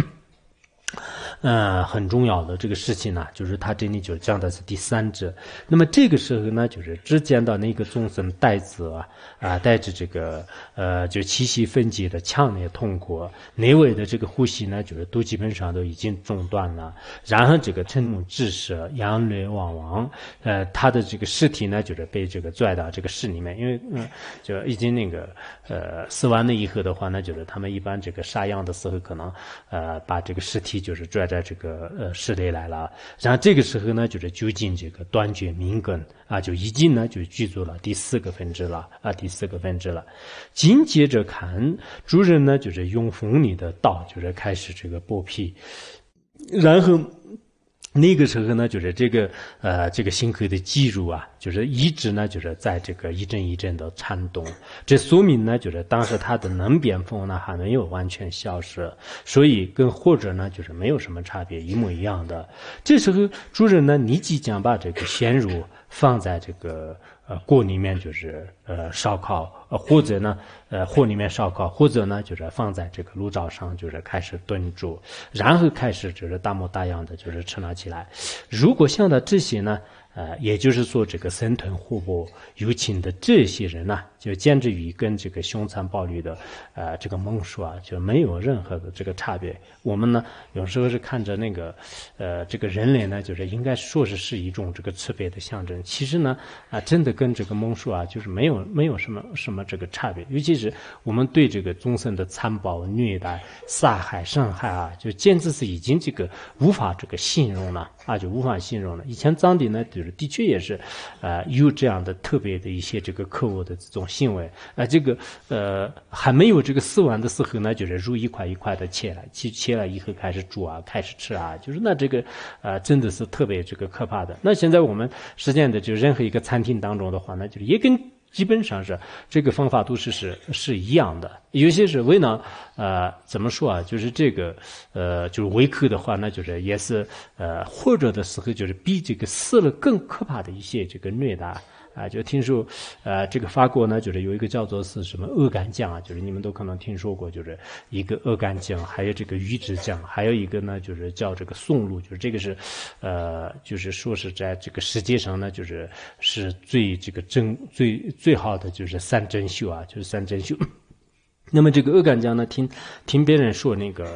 嗯，很重要的这个事情呢，就是他这里就讲的是第三者。那么这个时候呢，就是只见到那个众生带着啊，带着这个呃，就气息分解的强烈痛苦，内外的这个呼吸呢，就是都基本上都已经中断了。然后这个陈怒致蛇杨柳王王，呃，他的这个尸体呢，就是被这个拽到这个室里面，因为嗯，就已经那个呃死完了以后的话呢，就是他们一般这个杀羊的时候，可能呃把这个尸体。就是拽在这个呃室内来了，然后这个时候呢，就是究竟这个断绝命根啊，就已经呢就聚住了第四个分支了啊，第四个分支了。紧接着看主人呢，就是用锋利的刀，就是开始这个剥皮，然后。那个时候呢，就是这个，呃，这个心口的肌肉啊，就是一直呢，就是在这个一阵一阵的颤动，这说明呢，就是当时它的能变风呢还没有完全消失，所以跟或者呢，就是没有什么差别，一模一样的。这时候主人呢，立即将把这个鲜乳放在这个。呃，锅里面就是呃烧烤，呃或者呢，呃锅里面烧烤，或者呢就是放在这个炉灶上，就是开始炖煮，然后开始就是大模大样的就是吃了起来。如果像到这些呢？呃，也就是说，这个森屯户部有请的这些人呢，就简直与跟这个凶残暴力的，呃，这个猛兽啊，就没有任何的这个差别。我们呢，有时候是看着那个，呃，这个人类呢，就是应该说是是一种这个慈悲的象征。其实呢，啊，真的跟这个猛兽啊，就是没有没有什么什么这个差别。尤其是我们对这个终身的残暴虐待、杀害、伤害啊，就简直是已经这个无法这个形容了啊，就无法形容了。以前张地呢，对。的确也是，啊，有这样的特别的一些这个可恶的这种行为。啊，这个呃还没有这个死亡的时候呢，就是肉一块一块的切了，切切了以后开始煮啊，开始吃啊，就是那这个啊真的是特别这个可怕的。那现在我们实践的就任何一个餐厅当中的话呢，就是也跟。基本上是这个方法都是是是一样的，有些是为呢，呃，怎么说啊？就是这个，呃，就是维克的话，那就是也是，呃，活着的时候就是比这个死了更可怕的一些这个虐待。啊，就听说，呃，这个法国呢，就是有一个叫做是什么鹅肝酱啊，就是你们都可能听说过，就是一个鹅肝酱，还有这个鱼子酱，还有一个呢，就是叫这个松露，就是这个是，呃，就是说是在这个世界上呢，就是是最这个真最最好的就是三珍秀啊，就是三珍秀。那么这个恶感将呢，听，听别人说那个，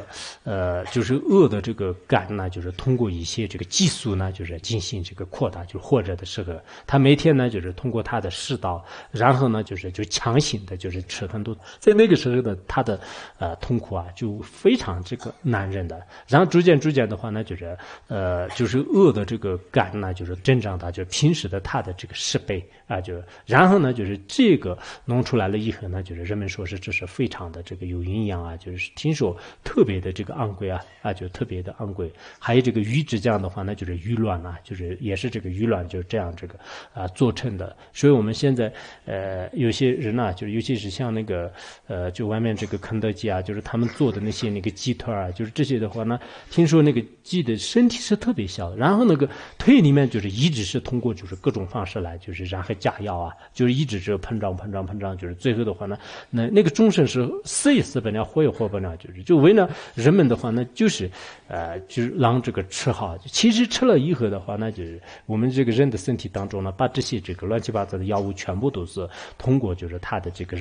呃，就是恶的这个感呢，就是通过一些这个技术呢，就是进行这个扩大，就或者的时候，他每天呢就是通过他的食道，然后呢就是就强行的就是吃很多，在那个时候的他的，呃，痛苦啊就非常这个难忍的，然后逐渐逐渐的话呢就是，呃，就是恶的这个感呢就是增长，他就平时的他的这个十倍啊就，然后呢就是这个弄出来了以后呢就是人们说是这是非。非常的这个有营养啊，就是听说特别的这个昂贵啊啊，就特别的昂贵。还有这个鱼子酱的话，那就是鱼卵啊，就是也是这个鱼卵就是这样这个啊做成的。所以我们现在呃有些人呢，就是尤其是像那个呃就外面这个肯德基啊，就是他们做的那些那个鸡腿啊，就是这些的话呢，听说那个鸡的身体是特别小，然后那个腿里面就是一直是通过就是各种方式来就是然后加药啊，就是一直就膨胀膨胀膨胀，就是最后的话呢，那那个终身。是死也死不了，活也活不了，就是就为了人们的话，那就是呃，就是让这个吃好。其实吃了以后的话，那就是我们这个人的身体当中呢，把这些这个乱七八糟的药物全部都是通过就是它的这个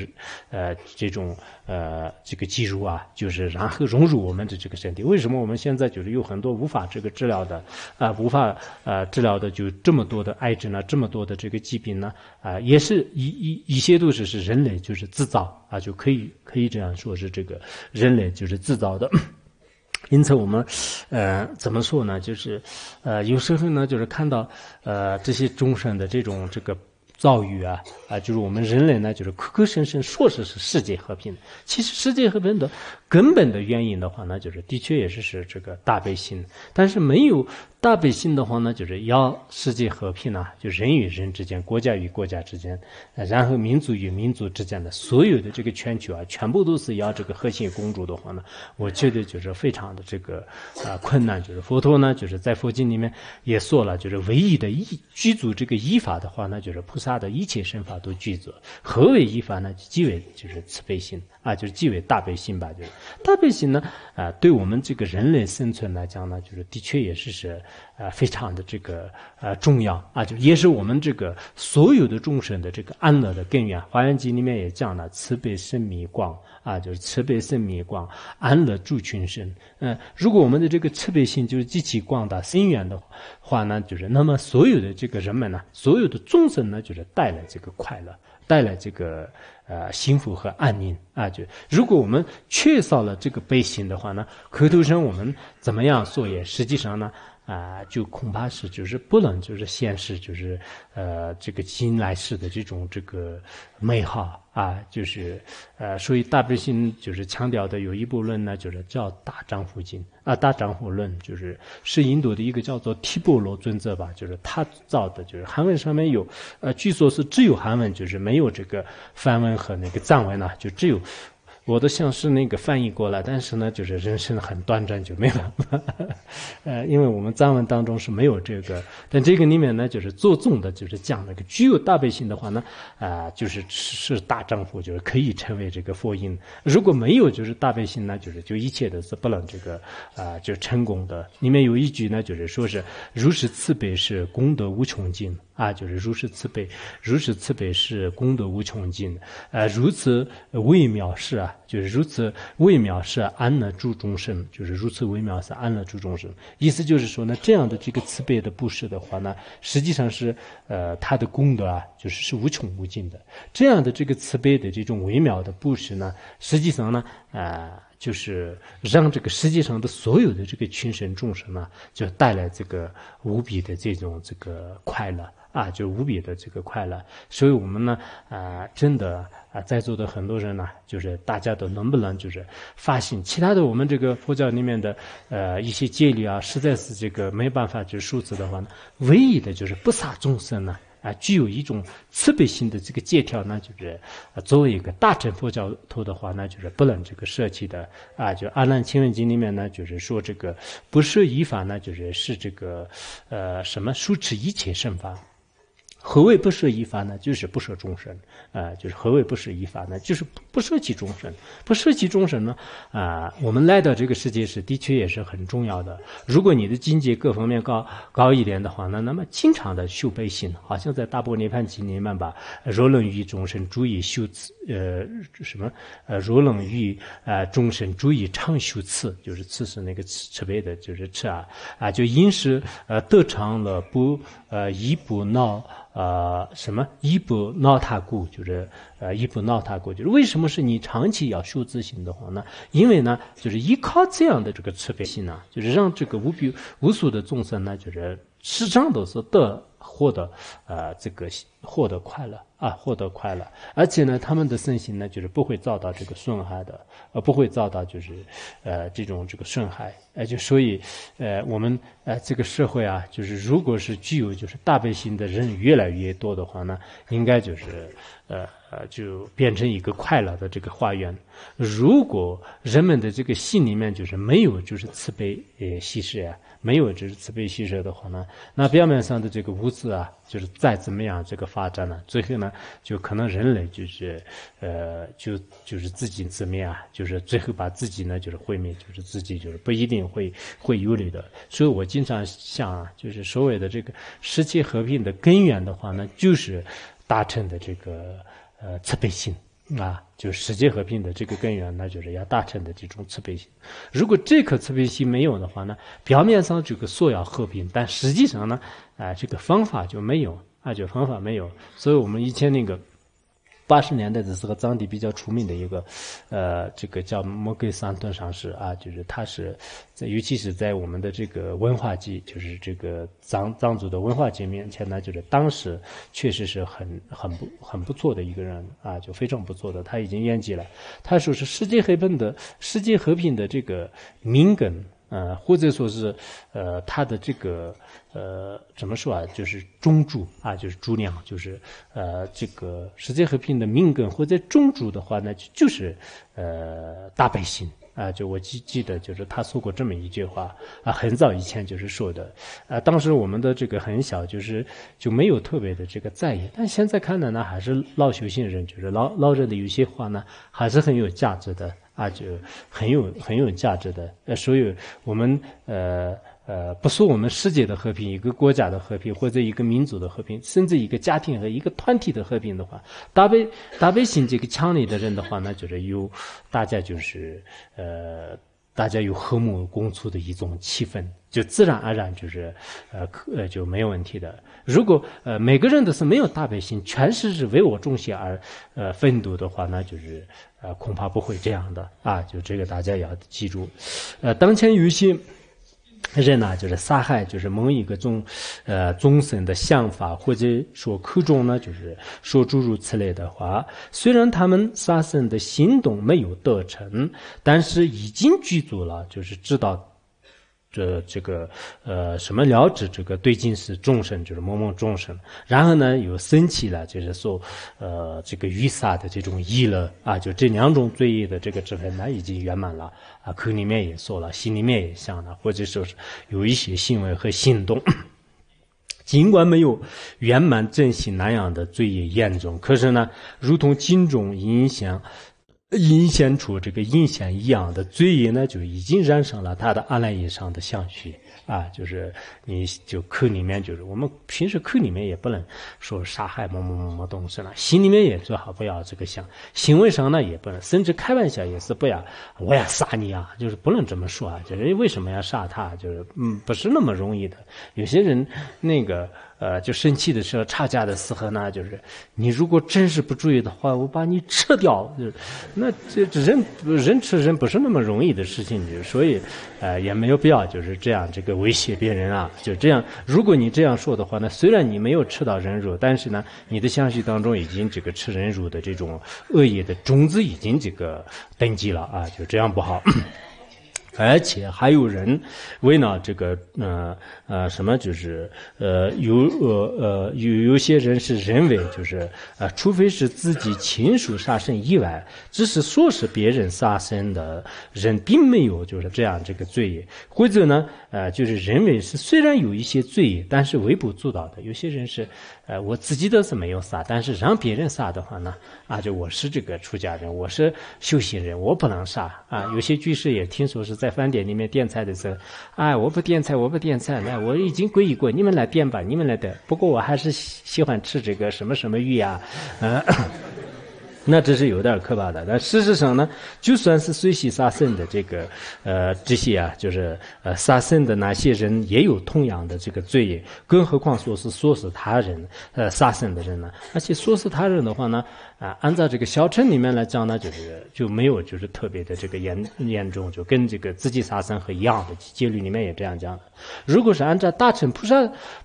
呃这种呃这个肌肉啊，就是然后融入我们的这个身体。为什么我们现在就是有很多无法这个治疗的啊，无法呃治疗的就这么多的癌症呢，这么多的这个疾病呢？啊，也是一一一些都是是人类就是制造啊，就可以。可以这样说，是这个人类就是制造的，因此我们，呃，怎么说呢？就是，呃，有时候呢，就是看到，呃，这些众生的这种这个遭遇啊，啊，就是我们人类呢，就是口口声声说是是世界和平，其实世界和平的。根本的原因的话，那就是的确也是是这个大悲心。但是没有大悲心的话呢，就是要世界和平呐，就人与人之间、国家与国家之间，然后民族与民族之间的所有的这个全球啊，全部都是要这个和谐共处的话呢，我觉得就是非常的这个啊困难。就是佛陀呢，就是在佛经里面也说了，就是唯一的依居足这个依法的话呢，就是菩萨的一切身法都具足。何为依法呢？即为就是慈悲心。啊，就是即为大悲心吧，就是大悲心呢，啊，对我们这个人类生存来讲呢，就是的确也是是，呃，非常的这个呃重要啊，就也是我们这个所有的众生的这个安乐的根源。华严经里面也讲了，慈悲生米光啊，就是慈悲生米光，安乐住群生。嗯，如果我们的这个慈悲心就是极其广大深远的话呢，就是那么所有的这个人们呢，所有的众生呢，就是带来这个快乐。带来这个呃幸福和安宁啊，就如果我们缺少了这个悲心的话呢，口头生我们怎么样做也实际上呢啊，就恐怕是就是不能就是显示就是呃这个今来世的这种这个美好。啊，就是，呃，所以大悲心就是强调的有一部论呢，就是叫《大丈夫经》啊，《大丈夫论》就是是印度的一个叫做提婆罗尊者吧，就是他造的，就是韩文上面有，呃，据说是只有韩文，就是没有这个梵文和那个藏文呢，就只有。我都像是那个翻译过来，但是呢，就是人生很短暂，就没有了。呃，因为我们藏文当中是没有这个，但这个里面呢，就是着重的就是讲那个具有大悲心的话呢，啊，就是是大丈夫，就是可以成为这个佛音。如果没有就是大悲心呢，就是就一切都是不能这个啊，就成功的。里面有一句呢，就是说是如是慈悲是功德无穷尽。啊，就是如是慈悲，如是慈悲是功德无穷尽的。呃，如此微妙是啊，就是如此微妙是安乐诸众生，就是如此微妙是安乐诸众生。意思就是说呢，这样的这个慈悲的布施的话呢，实际上是呃，他的功德啊，就是是无穷无尽的。这样的这个慈悲的这种微妙的布施呢，实际上呢，呃，就是让这个实际上的所有的这个群神众生呢，就带来这个无比的这种这个快乐。啊，就无比的这个快乐，所以，我们呢，啊，真的啊，在座的很多人呢，就是大家都能不能就是发现其他的我们这个佛教里面的呃一些戒律啊，实在是这个没办法举数字的话呢，唯一的就是不杀众生呢，啊，具有一种慈悲心的这个戒条呢，就是作为一个大乘佛教徒的话，那就是不能这个舍弃的啊。就《阿难经》里面呢，就是说这个不设依法呢，就是是这个呃什么殊持一切圣法。何谓不舍一法呢？就是不舍众生，啊，就是何谓不舍一法呢？就是不涉及众生，不涉及众生呢？啊，我们来到这个世界是的确也是很重要的。如果你的境界各方面高高一点的话，那那么经常的修悲心，好像在大波涅盘经里面吧，若能于众生，注意修次呃，什么？呃，若能于啊众生，注意常修次，就是次是那个慈悲的，就是次啊，啊，就因是呃得常乐不呃以不恼。呃，什么一不恼他过，就是呃，一不恼他过，就是为什么是你长期要修自心的话呢？因为呢，就是依靠这样的这个慈悲心呢，就是让这个无比无数的众生呢，就是时常都是得。获得，呃，这个获得快乐啊，获得快乐，而且呢，他们的身心呢，就是不会遭到这个损害的，呃，不会遭到就是，呃，这种这个损害，呃，就所以，呃，我们，呃，这个社会啊，就是如果是具有就是大悲心的人越来越多的话呢，应该就是，呃。呃，就变成一个快乐的这个花园。如果人们的这个心里面就是没有就是慈悲呃心识啊，没有就是慈悲心识的话呢，那表面上的这个物质啊，就是再怎么样这个发展呢，最后呢，就可能人类就是呃，就就是自己怎么啊，就是最后把自己呢就是毁灭，就是自己就是不一定会会有理的。所以我经常想啊，就是所谓的这个世界和平的根源的话，呢，就是达成的这个。呃，慈悲心啊，就是世界和平的这个根源，那就是要大成的这种慈悲心。如果这颗慈悲心没有的话呢，表面上这个说要和平，但实际上呢，啊，这个方法就没有，啊，就方法没有。所以我们以前那个。八十年代的时候，藏地比较出名的一个，呃，这个叫摩根·桑顿上师啊，就是他是，在尤其是在我们的这个文化界，就是这个藏藏族的文化界面前呢，就是当时确实是很很不很不错的一个人啊，就非常不错的，他已经圆寂了。他说是世界和平的，世界和平的这个民梗。呃，或者说是，呃，他的这个，呃，怎么说啊？就是中柱啊，就是柱梁，就是，呃，这个世界和平的命根，或者中柱的话呢，就就是，呃，大百姓啊，就我记记得，就是他说过这么一句话啊，很早以前就是说的，啊，当时我们的这个很小，就是就没有特别的这个在意，但现在看来呢，还是老修行人，就是老老者的有些话呢，还是很有价值的。啊，就很有很有价值的。呃，所以我们呃呃，不说我们世界的和平，一个国家的和平，或者一个民族的和平，甚至一个家庭和一个团体的和平的话，大悲大悲心这个强里的人的话，那就是有大家就是呃大家有和睦共处的一种气氛，就自然而然就是呃呃就没有问题的。如果呃每个人都是没有大悲心，全是是为我中心而呃奋斗的话，那就是。呃，恐怕不会这样的啊！就这个大家要记住，呃，当前有些人呢，就是杀害，就是某一个宗，呃，众生的想法或者说口中呢，就是说诸如此类的话，虽然他们杀生的行动没有得成，但是已经具足了，就是知道。这这个呃，什么了知？这个对镜是众生，就是某某众生。然后呢，又生起了，就是说，呃，这个欲洒的这种意了啊，就这两种罪业的这个智慧，呢已经圆满了啊，口里面也说了，心里面也想了，或者说是有一些行为和行动。尽管没有圆满正行南阳的罪业严重，可是呢，如同金钟银响。阴险处这个阴险一样的嘴瘾呢，就已经染上了他的阿赖耶上的相续啊，就是你就口里面就是，我们平时口里面也不能说杀害某某某某东西了，心里面也最好不要这个想，行为上呢也不能，甚至开玩笑也是不要，我要杀你啊，就是不能这么说啊，就是为什么要杀他，就是嗯不是那么容易的，有些人那个。呃，就生气的时候，吵架的时候呢，就是你如果真是不注意的话，我把你吃掉，就那这这人人吃人不是那么容易的事情，就所以，呃，也没有必要就是这样这个威胁别人啊，就这样。如果你这样说的话，呢，虽然你没有吃到人乳，但是呢，你的相续当中已经这个吃人乳的这种恶业的种子已经这个登记了啊，就这样不好。而且还有人为呢，这个呃呃什么就是呃有呃呃有有些人是认为就是呃除非是自己亲属杀生以外，只是说是别人杀生的人并没有就是这样这个罪，或者呢呃就是认为是虽然有一些罪，但是微不足道的，有些人是。呃，我自己倒是没有杀，但是让别人杀的话呢，啊，就我是这个出家人，我是修行人，我不能杀啊。有些居士也听说是在饭店里面点菜的时候，啊，我不点菜，我不点菜，那我已经皈依过，你们来点吧，你们来点。不过我还是喜欢吃这个什么什么鱼啊，嗯。那这是有点儿可怕的，但事实上呢，就算是随喜杀生的这个，呃，这些啊，就是呃杀生的那些人也有同样的这个罪业，更何况说是唆使他人呃杀生的人呢？而且唆使他人的话呢，啊，按照这个小乘里面来讲呢，就是就没有就是特别的这个严严重，就跟这个自己杀生和一样的戒律里面也这样讲的。如果是按照大乘菩萨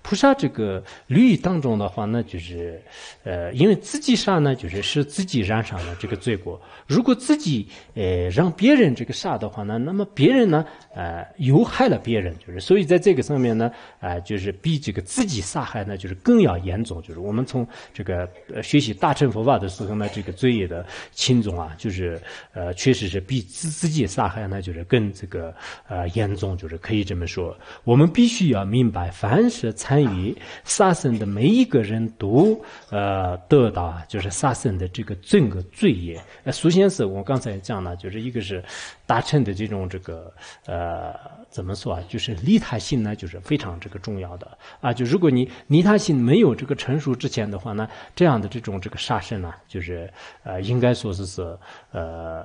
菩萨这个律当中的话，那就是，呃，因为自己杀呢，就是是自己。染上了这个罪过。如果自己呃让别人这个杀的话呢，那么别人呢呃又害了别人，就是所以在这个上面呢啊，就是比这个自己杀害呢就是更要严重。就是我们从这个学习大乘佛法的时候呢，这个罪业的轻重啊，就是呃确实是比自自己杀害呢就是更这个呃严重，就是可以这么说。我们必须要明白，凡是参与杀生的每一个人都呃得到就是杀生的这个罪。整个罪业，呃，首先生，我刚才讲了，就是一个是，大乘的这种这个呃，怎么说啊？就是利他心呢，就是非常这个重要的啊。就如果你利他心没有这个成熟之前的话，呢，这样的这种这个杀生呢，就是呃，应该说是是呃，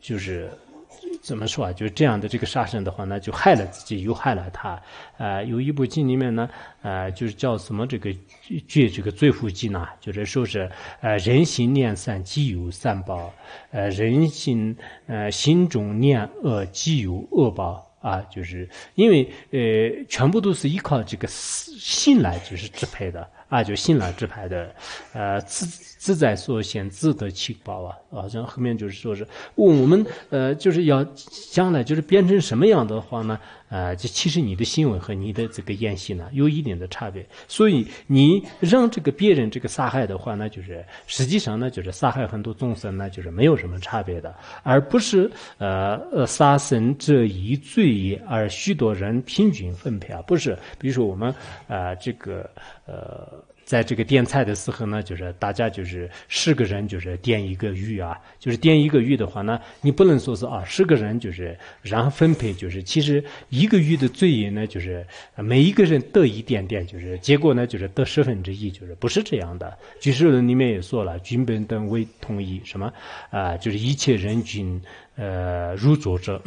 就是。怎么说啊？就是这样的这个杀生的话，呢，就害了自己，又害了他。啊，有一部经里面呢，啊，就是叫什么这个《卷》这个《罪福经》呢？就是说是，呃，人心念善即有善报，呃，人心呃心中念恶即有恶报啊。就是因为呃，全部都是依靠这个信来就是支配的啊，就信来支配的呃自。自在所现，自得其报啊，啊，像后面就是说是我们呃，就是要将来就是变成什么样的话呢？呃，这其实你的行为和你的这个言行呢有一定的差别，所以你让这个别人这个杀害的话呢，就是实际上呢就是杀害很多众生呢，就是没有什么差别的，而不是呃呃杀生这一罪业，而许多人平均分配啊，不是？比如说我们啊这个呃。在这个点菜的时候呢，就是大家就是十个人就是点一个玉啊，就是点一个玉的话呢，你不能说是啊，十个人就是然后分配就是其实一个玉的罪银呢，就是每一个人得一点点，就是结果呢就是得十分之一，就是不是这样的。《举舍论》里面也说了，均本等为同一什么啊，就是一切人均呃入座者。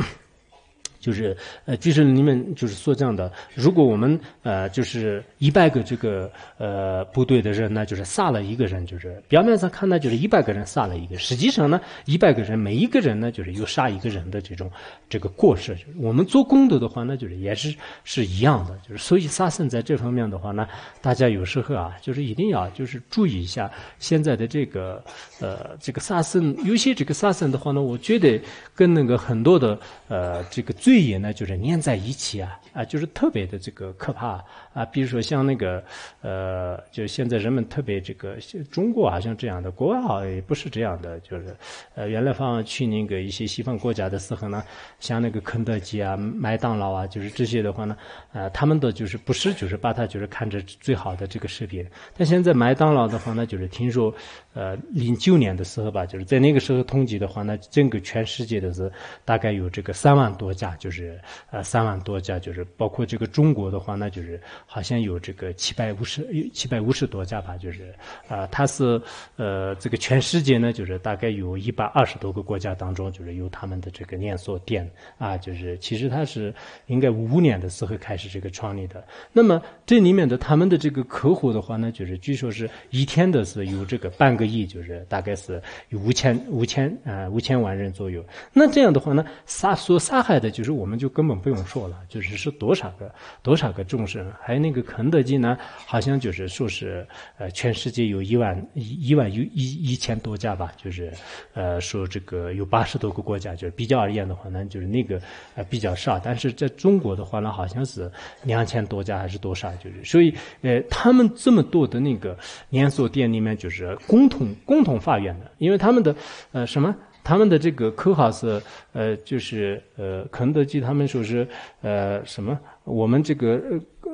就是呃，就是你们就是所讲的，如果我们呃，就是一百个这个呃部队的人，那就是杀了一个人，就是表面上看呢，就是一百个人杀了一个，实际上呢，一百个人每一个人呢，就是有杀一个人的这种这个过失。我们做功德的话呢，就是也是是一样的。就是所以杀生在这方面的话呢，大家有时候啊，就是一定要就是注意一下现在的这个呃这个杀生，尤其这个杀生的话呢，我觉得跟那个很多的呃这个最血液呢，就是粘在一起啊啊，就是特别的这个可怕。啊，比如说像那个，呃，就现在人们特别这个，中国好像这样的，国外好像也不是这样的，就是，呃，原来放去那个一些西方国家的时候呢，像那个肯德基啊、麦当劳啊，就是这些的话呢，呃，他们的就是不是就是把它就是看着最好的这个食品，但现在麦当劳的话呢，就是听说，呃，零九年的时候吧，就是在那个时候统计的话呢，整个全世界的是大概有这个三万多家，就是，呃，三万多家，就是包括这个中国的话，那就是。好像有这个七百五十七百五十多家吧，就是啊，它是呃，这个全世界呢，就是大概有一百二十多个国家当中，就是有他们的这个连锁店啊，就是其实它是应该五五年的时候开始这个创立的。那么这里面的他们的这个客户的话呢，就是据说是一天的是有这个半个亿，就是大概是有五千五千啊五千万人左右。那这样的话呢，杀所杀害的就是我们就根本不用说了，就是是多少个多少个众生还。那个肯德基呢，好像就是说是，呃，全世界有一万一一万有一一千多家吧，就是，呃，说这个有八十多个国家，就是比较而言的话呢，就是那个呃比较少，但是在中国的话呢，好像是两千多家还是多少，就是，所以，呃，他们这么多的那个连锁店里面，就是共同共同发源的，因为他们的呃什么，他们的这个口号是呃就是呃肯德基，他们说是呃什么，我们这个。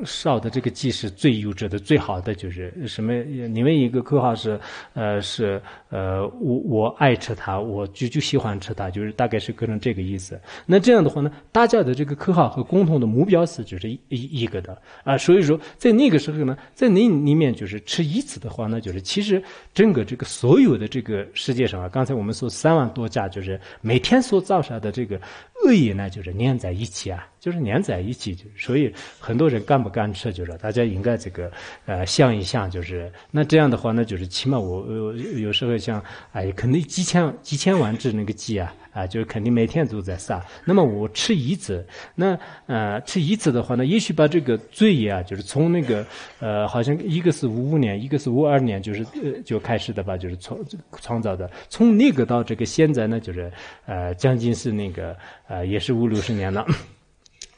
烧的这个鸡是最优质的、最好的，就是什么？你们一个口号是，呃，是呃，我我爱吃它，我就就喜欢吃它，就是大概是各种这个意思。那这样的话呢，大家的这个口号和共同的目标是就是一一个的啊。所以说，在那个时候呢，在那里面就是吃一次的话呢，就是其实整个这个所有的这个世界上啊，刚才我们说三万多家就是每天所造成的这个恶意呢，就是连在一起啊。就是粘在一起，就所以很多人干不干吃，就是大家应该这个呃想一想，就是那这样的话，那就是起码我呃有时候想，哎，肯定几千几千万只那个鸡啊，啊，就是肯定每天都在杀。那么我吃一酯，那呃吃一次的话呢，也许把这个罪啊，就是从那个呃好像一个是五五年，一个是五二年，就是呃就开始的吧，就是创创造的，从那个到这个现在呢，就是呃将近是那个呃也是五六十年了。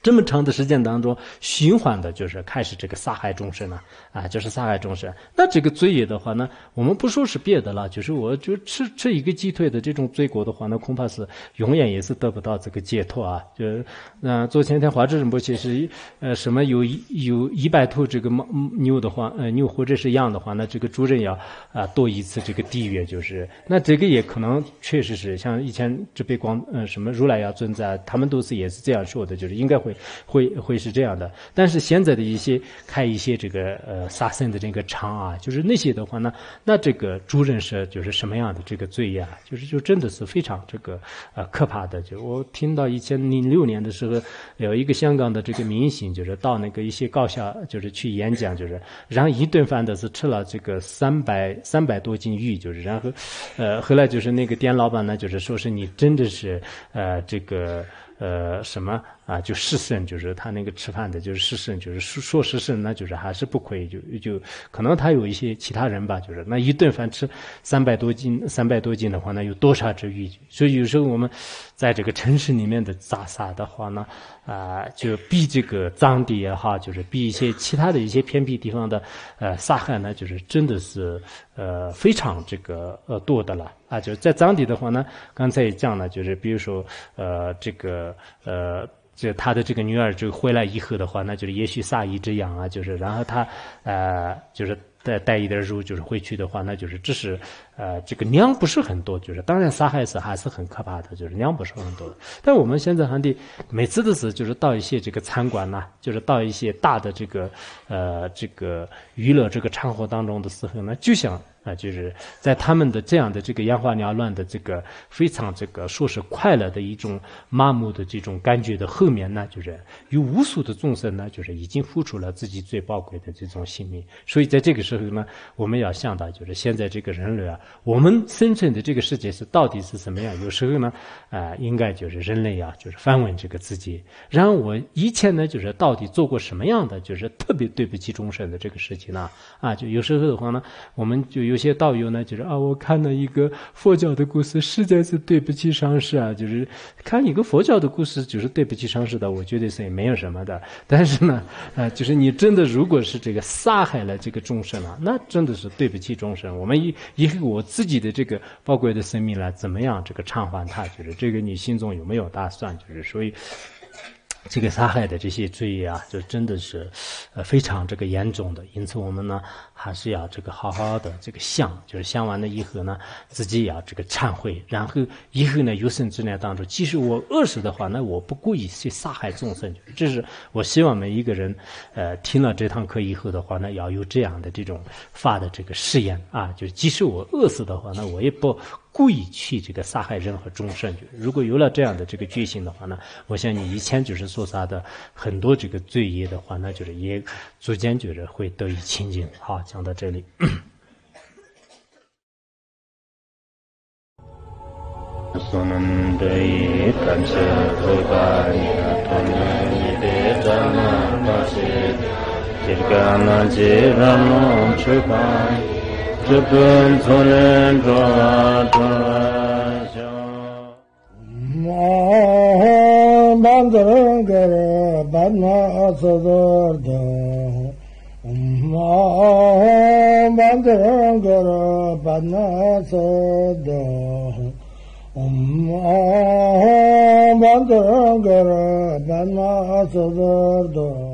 这么长的时间当中，循环的就是开始这个杀害众生了啊，就是杀害众生。那这个罪业的话呢，我们不说是别的了，就是我就吃吃一个鸡腿的这种罪过的话，那恐怕是永远也是得不到这个解脱啊。就是那做天天华这种东西，是呃什么有一有一百头这个猫牛的话，呃牛或者是羊的话，那这个主人要啊多一次这个地狱，就是那这个也可能确实是像以前这被光呃什么如来要尊在，他们都是也是这样说的，就是应该会。会会是这样的，但是现在的一些开一些这个呃沙僧的这个厂啊，就是那些的话呢，那这个主人是就是什么样的这个罪呀？就是就真的是非常这个呃可怕的。就我听到一千零六年的时候，有一个香港的这个明星，就是到那个一些高校，就是去演讲，就是然后一顿饭的是吃了这个三百三百多斤玉，就是然后呃，后来就是那个店老板呢，就是说是你真的是呃这个呃什么？啊，就食圣就是他那个吃饭的，就是食圣，就是说说食圣，那就是还是不可以，就就可能他有一些其他人吧，就是那一顿饭吃三百多斤，三百多斤的话，那有多少只鱼？所以有时候我们在这个城市里面的杂撒的话呢，啊，就比这个藏地也好，就是比一些其他的一些偏僻地方的呃撒海呢，就是真的是呃非常这个呃多的了啊，就是在藏地的话呢，刚才也讲了，就是比如说呃这个呃。就他的这个女儿就回来以后的话，那就是也许杀一只羊啊，就是然后他呃，就是带带一点肉，就是回去的话，那就是只是呃，这个量不是很多，就是当然杀害子还是很可怕的，就是量不是很多。但我们现在哈的每次都是就是到一些这个餐馆呐，就是到一些大的这个呃这个娱乐这个场合当中的时候呢，就想。啊，就是在他们的这样的这个眼花缭乱的这个非常这个说是快乐的一种麻木的这种感觉的后面呢，就是有无数的众生呢，就是已经付出了自己最宝贵的这种性命。所以在这个时候呢，我们要想到，就是现在这个人类啊，我们生存的这个世界是到底是什么样？有时候呢，啊，应该就是人类啊，就是反问这个自己，然后我以前呢，就是到底做过什么样的就是特别对不起众生的这个事情呢？啊，就有时候的话呢，我们就有。有些道友呢，就是啊，我看了一个佛教的故事，实在是对不起上师啊。就是看一个佛教的故事，就是对不起上师的，我觉得是没有什么的。但是呢，呃，就是你真的如果是这个杀害了这个众生啊，那真的是对不起众生。我们以以我自己的这个宝贵的生命来怎么样这个偿还他，就是这个你心中有没有打算？就是所以，这个杀害的这些罪啊，就真的是，呃，非常这个严重的。因此我们呢。还是要这个好好的这个想，就是想完了以后呢，自己要这个忏悔，然后以后呢，有生之年当中，即使我饿死的话，那我不故意去杀害众生，就是。这是我希望每一个人，呃，听了这堂课以后的话呢，要有这样的这种发的这个誓言啊，就是即使我饿死的话，那我也不故意去这个杀害任何众生。就如果有了这样的这个决心的话呢，我想你以前就是所杀的很多这个罪业的话，那就是也逐渐就是会得以清净，好。讲到这里。 엄마 음, 아, 만든 거를 만나서도 엄마 음, 아, 만든 거를 만나서도